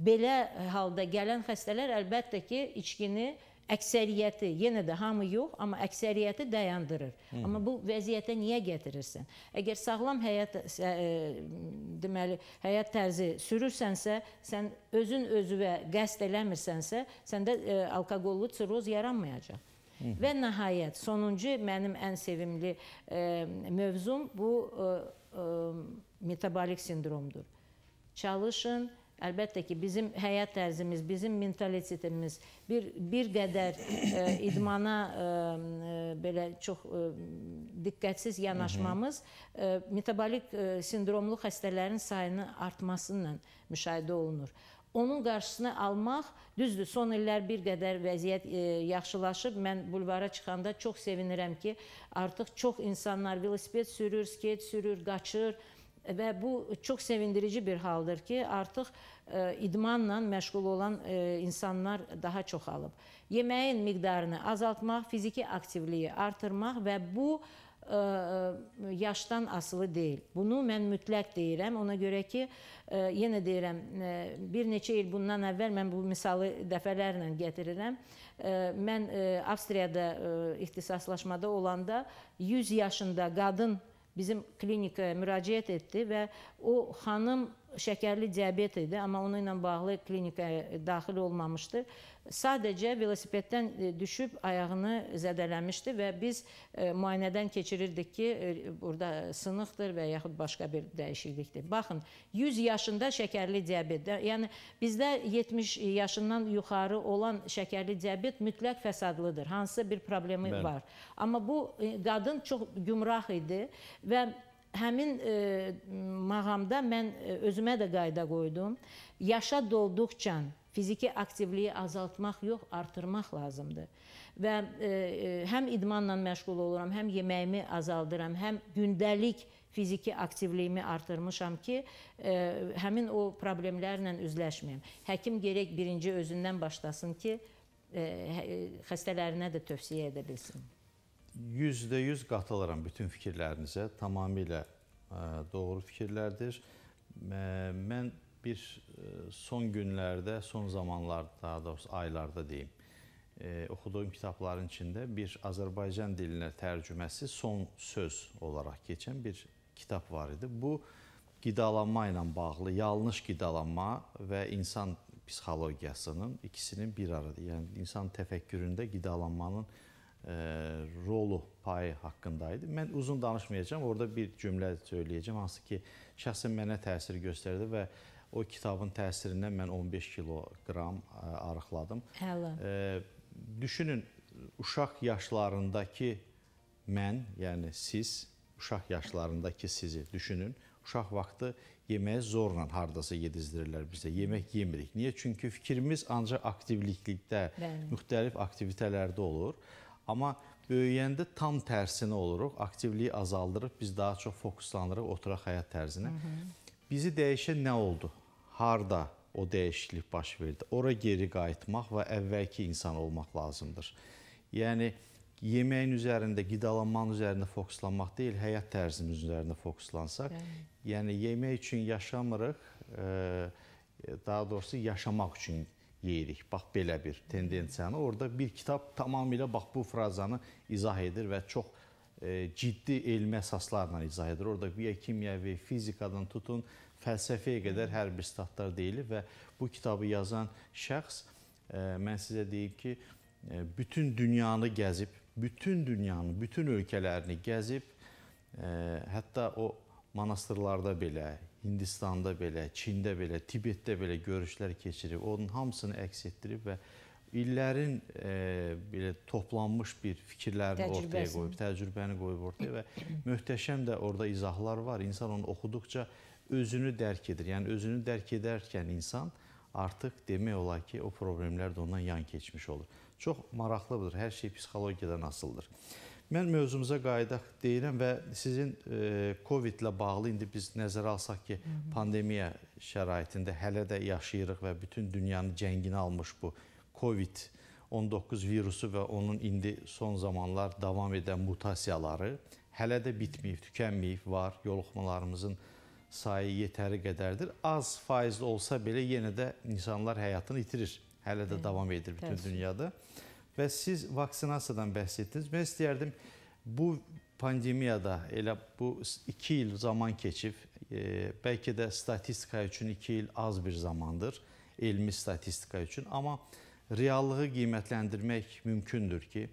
C: Belə halda gələn xəstələr əlbəttə ki, içkini əksəriyyəti, yenə də hamı yox, amma əksəriyyəti dayandırır. Hı. Amma bu vəziyyətə niyə gətirirsən? Əgər sağlam həyat e, ə, e, deməli, həyat tərzi sürürsənsə, sən özün özünə qəsd eləmirsənsə, səndə ə, e, alkoqollu siroz yaranmayacaq. Hı. Və nəhayət sonuncu mənim ən sevimli ə, mövzum bu ə, ə, metabolik sindromdur. Çalışın, Əlbəttə ki, bizim həyat tərzimiz, bizim mentalitetimiz bir bir qədər ə, e, idmana ə, e, e, belə çox ə, diqqətsiz yanaşmamız ə, metabolik ə, sindromlu xəstələrin sayının artması ilə müşahidə olunur. Onun qarşısını almaq, düzdür, son illər bir qədər vəziyyət e, yaxşılaşıb. Mən bulvara çıxanda çox sevinirəm ki, artıq çox insanlar velosiped sürür, skate sürür, qaçır. E, və bu çox sevindirici bir haldır ki, artıq e, idmanla məşğul olan e, insanlar daha çoxalıb. Yeməyin miqdarını azaltmaq, fiziki aktivliyi artırmaq və bu ə, e, yaşdan asılı deyil. Bunu mən mütləq deyirəm. Ona görə ki, ə, yenə deyirəm, ə, bir neçə il bundan əvvəl mən bu misalı dəfələrlə gətirirəm. Ə, mən ə, Avstriyada ə, ixtisaslaşmada olanda 100 yaşında qadın ə, bizim klinikaya müraciət etdi və o xanım şəkərli diabet idi, amma onu ilə bağlı klinikaya daxil olmamışdı. Sadəcə velosipeddən e, düşüb ayağını zədələnmişdi və biz e, müayinədən keçirirdik ki, e, burada sınıqdır və yaxud başqa bir dəyişiklikdir. Baxın, 100 yaşında şəkərli diabet, yəni bizdə 70 yaşından yuxarı olan şəkərli diabet mütləq fəsadlıdır, hansısa bir problemi Bəli. var. Amma bu qadın çox gümrah idi və həmin e, mağamda mən e, özümə də qayda qoydum. Yaşa dolduqca fiziki aktivliyi azaltmaq yox, artırmaq lazımdır. Və e, e, həm idmanla məşğul oluram, həm yeməyimi azaldıram, həm gündəlik fiziki aktivliyimi artırmışam ki, e, həmin o problemlərlə üzləşməyəm. Həkim gərək birinci özündən başlasın ki, e, hə, e xəstələrinə də tövsiyə edə
A: bilsin. Yüzdə yüz qatılıram bütün fikirlərinizə. Tamamilə e, doğru fikirlərdir. E, Mən bir e, son günlərdə, son zamanlarda, daha doğrusu aylarda deyim, oxuduğum kitabların içində bir Azərbaycan dilinə tərcüməsi son söz olaraq keçən bir kitab var idi. Bu, qidalanma ilə bağlı, yalnız qidalanma və insan psixologiyasının ikisinin bir arada, yəni insan təfəkküründə qidalanmanın E, rolu payı haqqındaydı. Mən uzun danışmayacağım, orada bir cümlə söyləyəcəm, hansı ki, şəxsən mənə təsir göstərdi və o kitabın təsirindən mən 15 kiloqram e, arıqladım. Hələ. E, düşünün, uşaq yaşlarındakı mən, yəni siz, uşaq yaşlarındakı sizi düşünün. Uşaq vaxtı yeməyi zorla hardasa yedizdirirlər bizə. Yemək yemirik. Niyə? Çünki fikrimiz ancaq aktivliklikdə, Bəli. müxtəlif aktivitələrdə olur. Bəli. Amma böyüyəndə tam tərsinə oluruq, aktivliyi azaldırıq, biz daha çox fokuslanırıq oturaq həyat tərzinə. Hı -hı. Bizi dəyişən nə oldu? Harda o dəyişiklik baş verdi? Ora geri qayıtmaq və əvvəlki insan olmaq lazımdır. Yəni, yeməyin üzərində, qidalanmanın üzərində fokuslanmaq deyil, həyat tərzimiz üzərində fokuslansaq, Hı yəni yemək üçün yaşamırıq, e, daha doğrusu yaşamaq üçün yeyirik. Bax belə bir tendensiyanı orada bir kitab tamamilə bax bu frazanı izah edir və çox e, ciddi elmi əsaslarla izah edir. Orada biyokimyəvi, fizikadan tutun fəlsəfəyə qədər hər bir statlar deyilir və bu kitabı yazan şəxs e, mən sizə deyim ki, e, bütün dünyanı gəzib, bütün dünyanın, bütün ölkələrini gəzib, e, hətta o monastırlarda belə, Hindistanda belə, Çində belə, Tibetdə belə görüşlər keçirib, onun hamısını əks etdirib və illərin e, belə toplanmış bir fikirlərini ortaya qoyub, təcrübəni qoyub ortaya və möhtəşəm də orada izahlar var. İnsan onu oxuduqca özünü dərk edir. Yəni özünü dərk edərkən insan artıq demək olar ki, o problemlər də ondan yan keçmiş olur. Çox maraqlıdır. Hər şey psixologiyadan asılıdır. Mən mövzumuza qayıdaq deyirəm və sizin e, COVID-lə bağlı indi biz nəzərə alsaq ki, pandemiya şəraitində hələ də yaşayırıq və bütün dünyanı cənginə almış bu COVID-19 virusu və onun indi son zamanlar davam edən mutasiyaları hələ də bitməyib, tükənməyib var. Yoluxmalarımızın sayı yetəri qədərdir. Az faizli olsa belə yenə də insanlar həyatını itirir. Hələ də davam edir bütün dünyada. Təəssüf. Və siz vaksinasiyadan bəhs etdiniz. Mən istəyərdim bu pandemiyada elə bu 2 il zaman keçib, e, bəlkə də statistika üçün 2 il az bir zamandır, elmi statistika üçün, amma reallığı qiymətləndirmək mümkündür ki,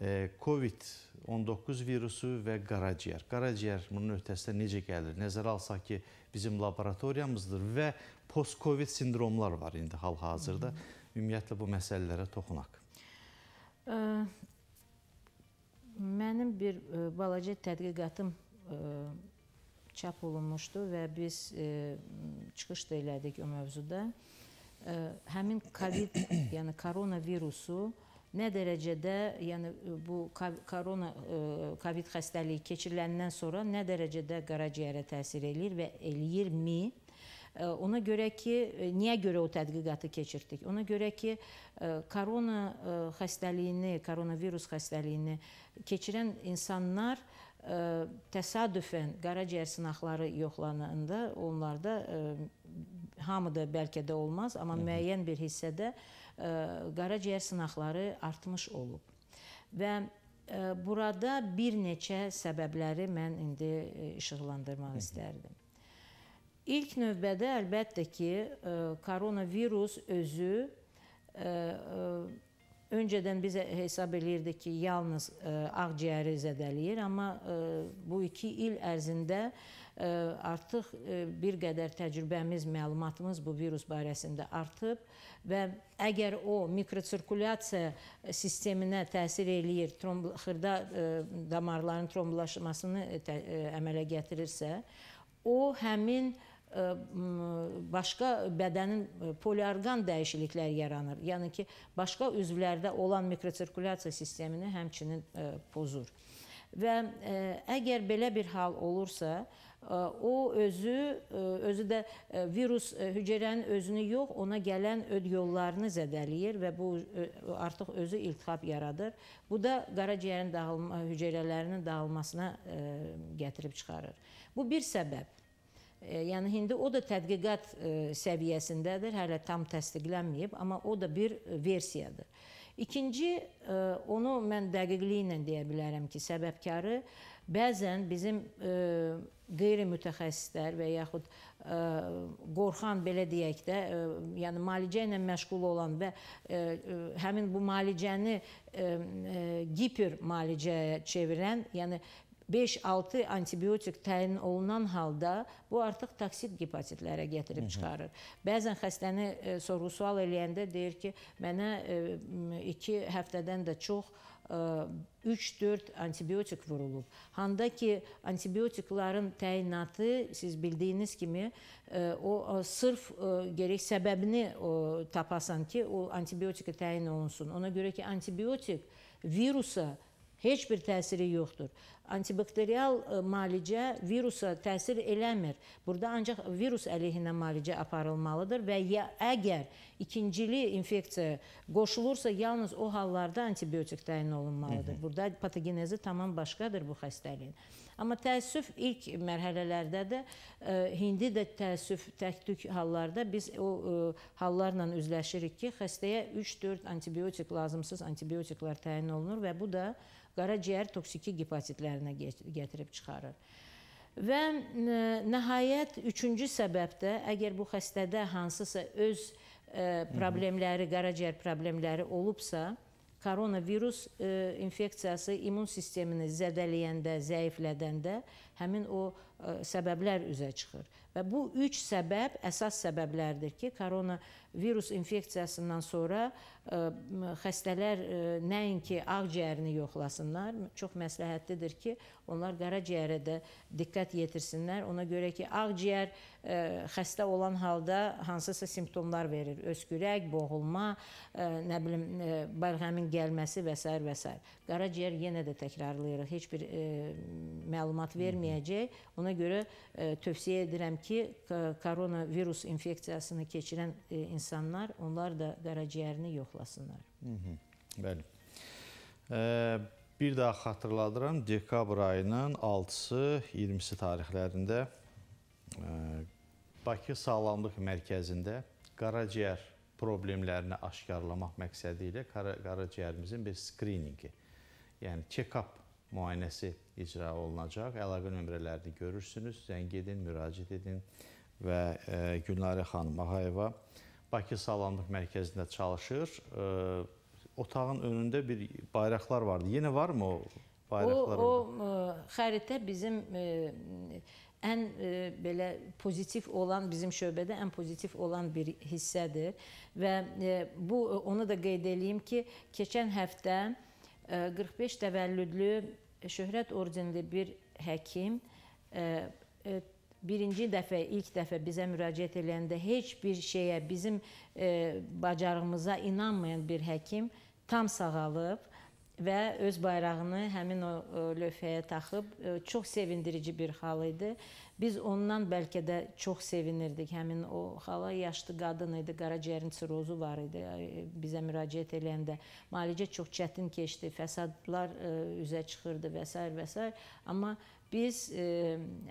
A: e, COVID-19 virusu və qaraciyər. Qaraciyər bunun öhdəsindən necə gəlir? Nəzərə alsaq ki, bizim laboratoriyamızdır və post-COVID sindromlar var indi hal-hazırda. Ümumiyyətlə bu məsələlərə toxunaq.
C: Mənim bir e, balaca tədqiqatım e, çap olunmuşdu və biz e, çıxış da elədik o mövzuda. Həmin COVID, <coughs> yəni koronavirusu nə dərəcədə, yəni bu korona COVID xəstəliyi keçiriləndən sonra nə dərəcədə qaraciyərə təsir eləyir və eləyirmi? Ona görə ki, e, niyə görə o tədqiqatı keçirdik? Ona görə ki, e, korona e, xəstəliyini, koronavirus xəstəliyini keçirən insanlar təsadüfən qaraciyər sınaqları yoxlananda onlarda hamıda bəlkə də olmaz, amma müəyyən bir hissədə qaraciyər sınaqları artmış olub. Və burada bir neçə səbəbləri mən indi işıqlandırmaq istərdim. İlk növbədə əlbəttə ki, e, koronavirus özü e, e, öncədən bizə hesab eləyirdi ki, yalnız ağciyəri zədələyir, amma bu iki il ərzində artıq bir qədər təcrübəmiz, məlumatımız bu virus barəsində artıb və əgər o mikrosirkulyasiya sisteminə təsir eləyir, tromb xırda damarların tromblaşmasını əmələ gətirirsə, o həmin başqa bədənin e, poliorqan dəyişikliklər yaranır. Yəni ki, başqa üzvlərdə olan mikrosirkulyasiya sistemini həmçinin e, pozur. Və e, əgər belə bir hal olursa, o özü özü də virus hüceyrənin özünü yox, ona gələn öd yollarını zədələyir və bu artıq özü iltihab yaradır. Bu da qaraciyərin dağılma hüceyrələrinin dağılmasına gətirib çıxarır. Bu bir səbəb. E, yəni indi o da tədqiqat e, səviyyəsindədir, hələ tam təsdiqlənməyib, amma o da bir e, versiyadır. İkinci, onu mən dəqiqliyi ilə deyə bilərəm ki, səbəbkarı bəzən bizim qeyri-mütəxəssislər və yaxud qorxan belə deyək də, yəni müalicə ilə məşğul olan və həmin bu müalicəni giper müalicəyə çevirən, yəni 5-6 antibiotik təyin olunan halda bu artıq toksid gepatitlərə gətirib çıxarır. Bəzən xəstəni e, sorğu-sual eləyəndə deyir ki, mənə 2 e, həftədən də çox e, 3-4 antibiotik vurulub. Handa ki, antibiotikların təyinatı siz bildiyiniz kimi e, o sırf e, gerək səbəbini tapasan ki, o antibiotiki təyin olunsun. Ona görə ki, antibiotik virusa Heç bir təsiri yoxdur. Antibakterial e, müalicə virusa təsir eləmir. Burada ancaq virus əleyhinə müalicə aparılmalıdır və ya əgər ikincili infeksiya qoşulursa, yalnız o hallarda antibiotik təyin olunmalıdır. Hı -hı. Burada patogenezi tamam başqadır bu xəstəliyin. Amma təəssüf ilk mərhələlərdədir. də e, indi də təəssüf təktük hallarda biz o ə, e, hallarla üzləşirik ki, xəstəyə 3-4 antibiotik lazımsız antibiotiklar təyin olunur və bu da qaraciyər toksiki gepatitlərinə gətirib çıxarır. Və e, nəhayət üçüncü səbəbdə əgər bu xəstədə hansısa öz e, problemləri, qaraciyər problemləri olubsa, koronavirus e, infeksiyası immun sistemini zədələyəndə, zəiflədəndə həmin o səbəblər üzə çıxır. Və bu üç səbəb əsas səbəblərdir ki, korona virus infeksiyasından sonra e, xəstələr e, nəinki ağciyərini yoxlasınlar, çox məsləhətlidir ki, onlar qaraciyərə də diqqət yetirsinlər. Ona görə ki, ağciyər e, xəstə olan halda hansısa simptomlar verir. Öskürək, boğulma, nə bilim, bəlğəmin gəlməsi və s. və s. Qaraciyər yenə də təkrarlayırıq, heç bir məlumat verməyəcək. Ona görə tövsiyə edirəm ki, koronavirus infeksiyasını keçirən insanlar insanlar, onlar da qaraciyərini yoxlasınlar.
A: Hı -hı. Bəli. E, bir daha xatırladıram, dekabr ayının 6-sı, 20-si tarixlərində e, Bakı Sağlamlıq Mərkəzində qaraciyər problemlərini aşkarlamaq məqsədi ilə qara, qaraciyərimizin bir skriningi, yəni check-up müayinəsi icra olunacaq. Əlaqə nömrələrini görürsünüz, zəng edin, müraciət edin və e, Gülnarə xanım Ağayeva Bakı Sağlamlıq Mərkəzində çalışır. Otağın önündə bir bayraqlar vardı. Yenə varmı o bayraqlar? O,
C: o xəritə bizim ən belə pozitiv olan bizim şöbədə ən pozitiv olan bir hissədir və bu onu da qeyd eləyim ki, keçən həftə 45 təvəllüdlü Şöhrət ordenli bir həkim birinci dəfə, ilk dəfə bizə müraciət edəndə heç bir şeyə, bizim e, bacarığımıza inanmayan bir həkim tam sağalıb və öz bayrağını həmin o lövhəyə taxıb e, çox sevindirici bir hal idi. Biz ondan bəlkə də çox sevinirdik. Həmin o xala yaşlı qadın idi, qaraciyərin sirozu var idi e, bizə müraciət edəndə. Müalicə çox çətin keçdi, fəsadlar e, üzə çıxırdı və s. və s. amma Biz e,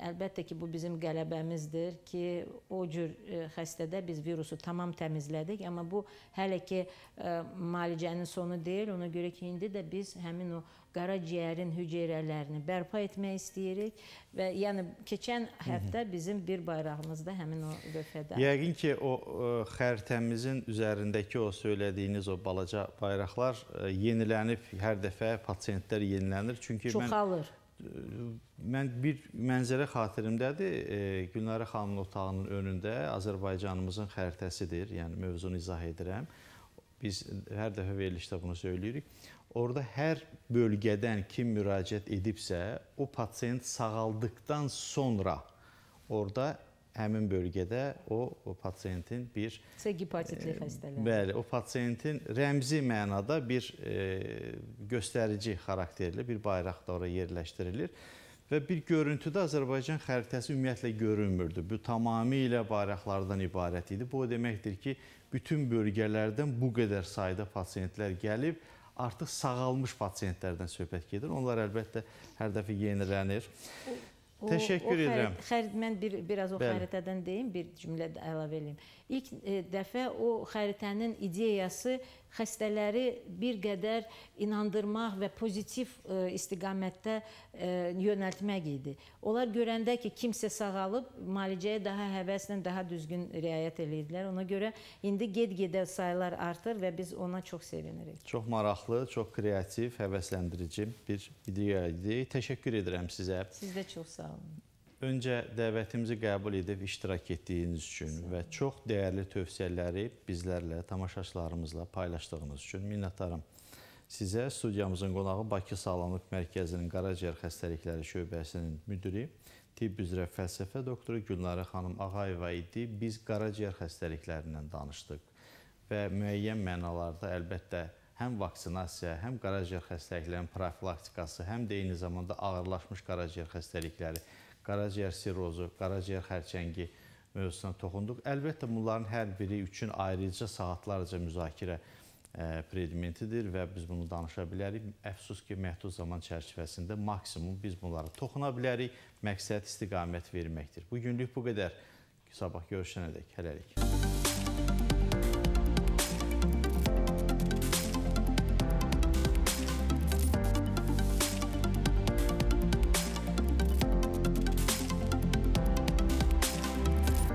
C: əlbəttə ki, bu bizim qələbəmizdir ki, o cür e, xəstədə biz virusu tamam təmizlədik, amma bu hələ ki e, müalicənin sonu deyil. Ona görə ki, indi də biz həmin o qara ciyərin hüceyrələrini bərpa etmək istəyirik və yəni keçən həftə bizim bir bayrağımızda həmin o lövhədə. Yəqin
A: ki, o ə, e, xəritəmizin üzərindəki o söylədiyiniz o balaca bayraqlar ə, e, yenilənib hər dəfə pasientlər yenilənir. Çünki Çoxalır. mən Mən bir mənzərə xatirimdədir. E, Gülnarə xanımın otağının önündə Azərbaycanımızın xəritəsidir. Yəni mövzunu izah edirəm. Biz hər dəfə verilişdə bunu söyləyirik. Orda hər bölgədən kim müraciət edibsə, o pasiyent sağaldıqdan sonra orada həmin bölgədə o, o pasiyentin bir
C: C hepatitli e, xəstələr.
A: Bəli, o pasiyentin rəmzi mənada bir e, göstərici xarakterli bir bayraq da ora yerləşdirilir və bir görüntüdə Azərbaycan xəritəsi ümumiyyətlə görünmürdü. Bu tamamilə bayraqlardan ibarət idi. Bu o deməkdir ki, bütün bölgələrdən bu qədər sayda pasiyentlər gəlib, artıq sağalmış pasiyentlərdən söhbət gedir. Onlar əlbəttə hər dəfə yenilənir. O, Təşəkkür o xərit, edirəm.
C: Xərit mən bir biraz o Bəli. xəritədən deyim, bir cümlə də əlavə eləyim. İlk e, dəfə o xəritənin ideyası xəstələri bir qədər inandırmaq və pozitiv e, istiqamətdə e, yönəltmək idi. Onlar görəndə ki, kimsə sağalıb, müalicəyə daha həvəslə, daha düzgün riayət edirdilər. Ona görə indi ged-gedə sayılar artır və biz ona çox sevinirik.
A: Çox maraqlı, çox kreativ, həvəsləndirici bir video idi. Təşəkkür edirəm sizə. Siz
B: də çox sağ olun.
A: Öncə dəvətimizi qəbul edib iştirak etdiyiniz üçün və çox dəyərli tövsiyələri bizlərlə, tamaşaçılarımızla paylaşdığınız üçün minnətdarım. Sizə studiyamızın qonağı Bakı Sağlamlıq Mərkəzinin Qaraciyər Xəstəlikləri Şöbəsinin müdiri, tibb üzrə fəlsəfə doktoru Gülnarə xanım Ağayeva idi. Biz qaraciyər xəstəliklərindən danışdıq və müəyyən mənalarda əlbəttə həm vaksinasiya, həm qaraciyər xəstəliklərinin profilaktikası, həm də eyni zamanda ağırlaşmış qaraciyər xəstəlikləri qaraciyər sirozu, qaraciyər xərçəngi mövzusuna toxunduq. Əlbəttə, bunların hər biri üçün ayrıca saatlarca müzakirə e, predmentidir və biz bunu danışa bilərik. Əfsus ki, məhdud zaman çərçivəsində maksimum biz bunlara toxuna bilərik, məqsəd istiqamət verməkdir. Bugünlük bu qədər. Sabah görüşənə dək, hələlik.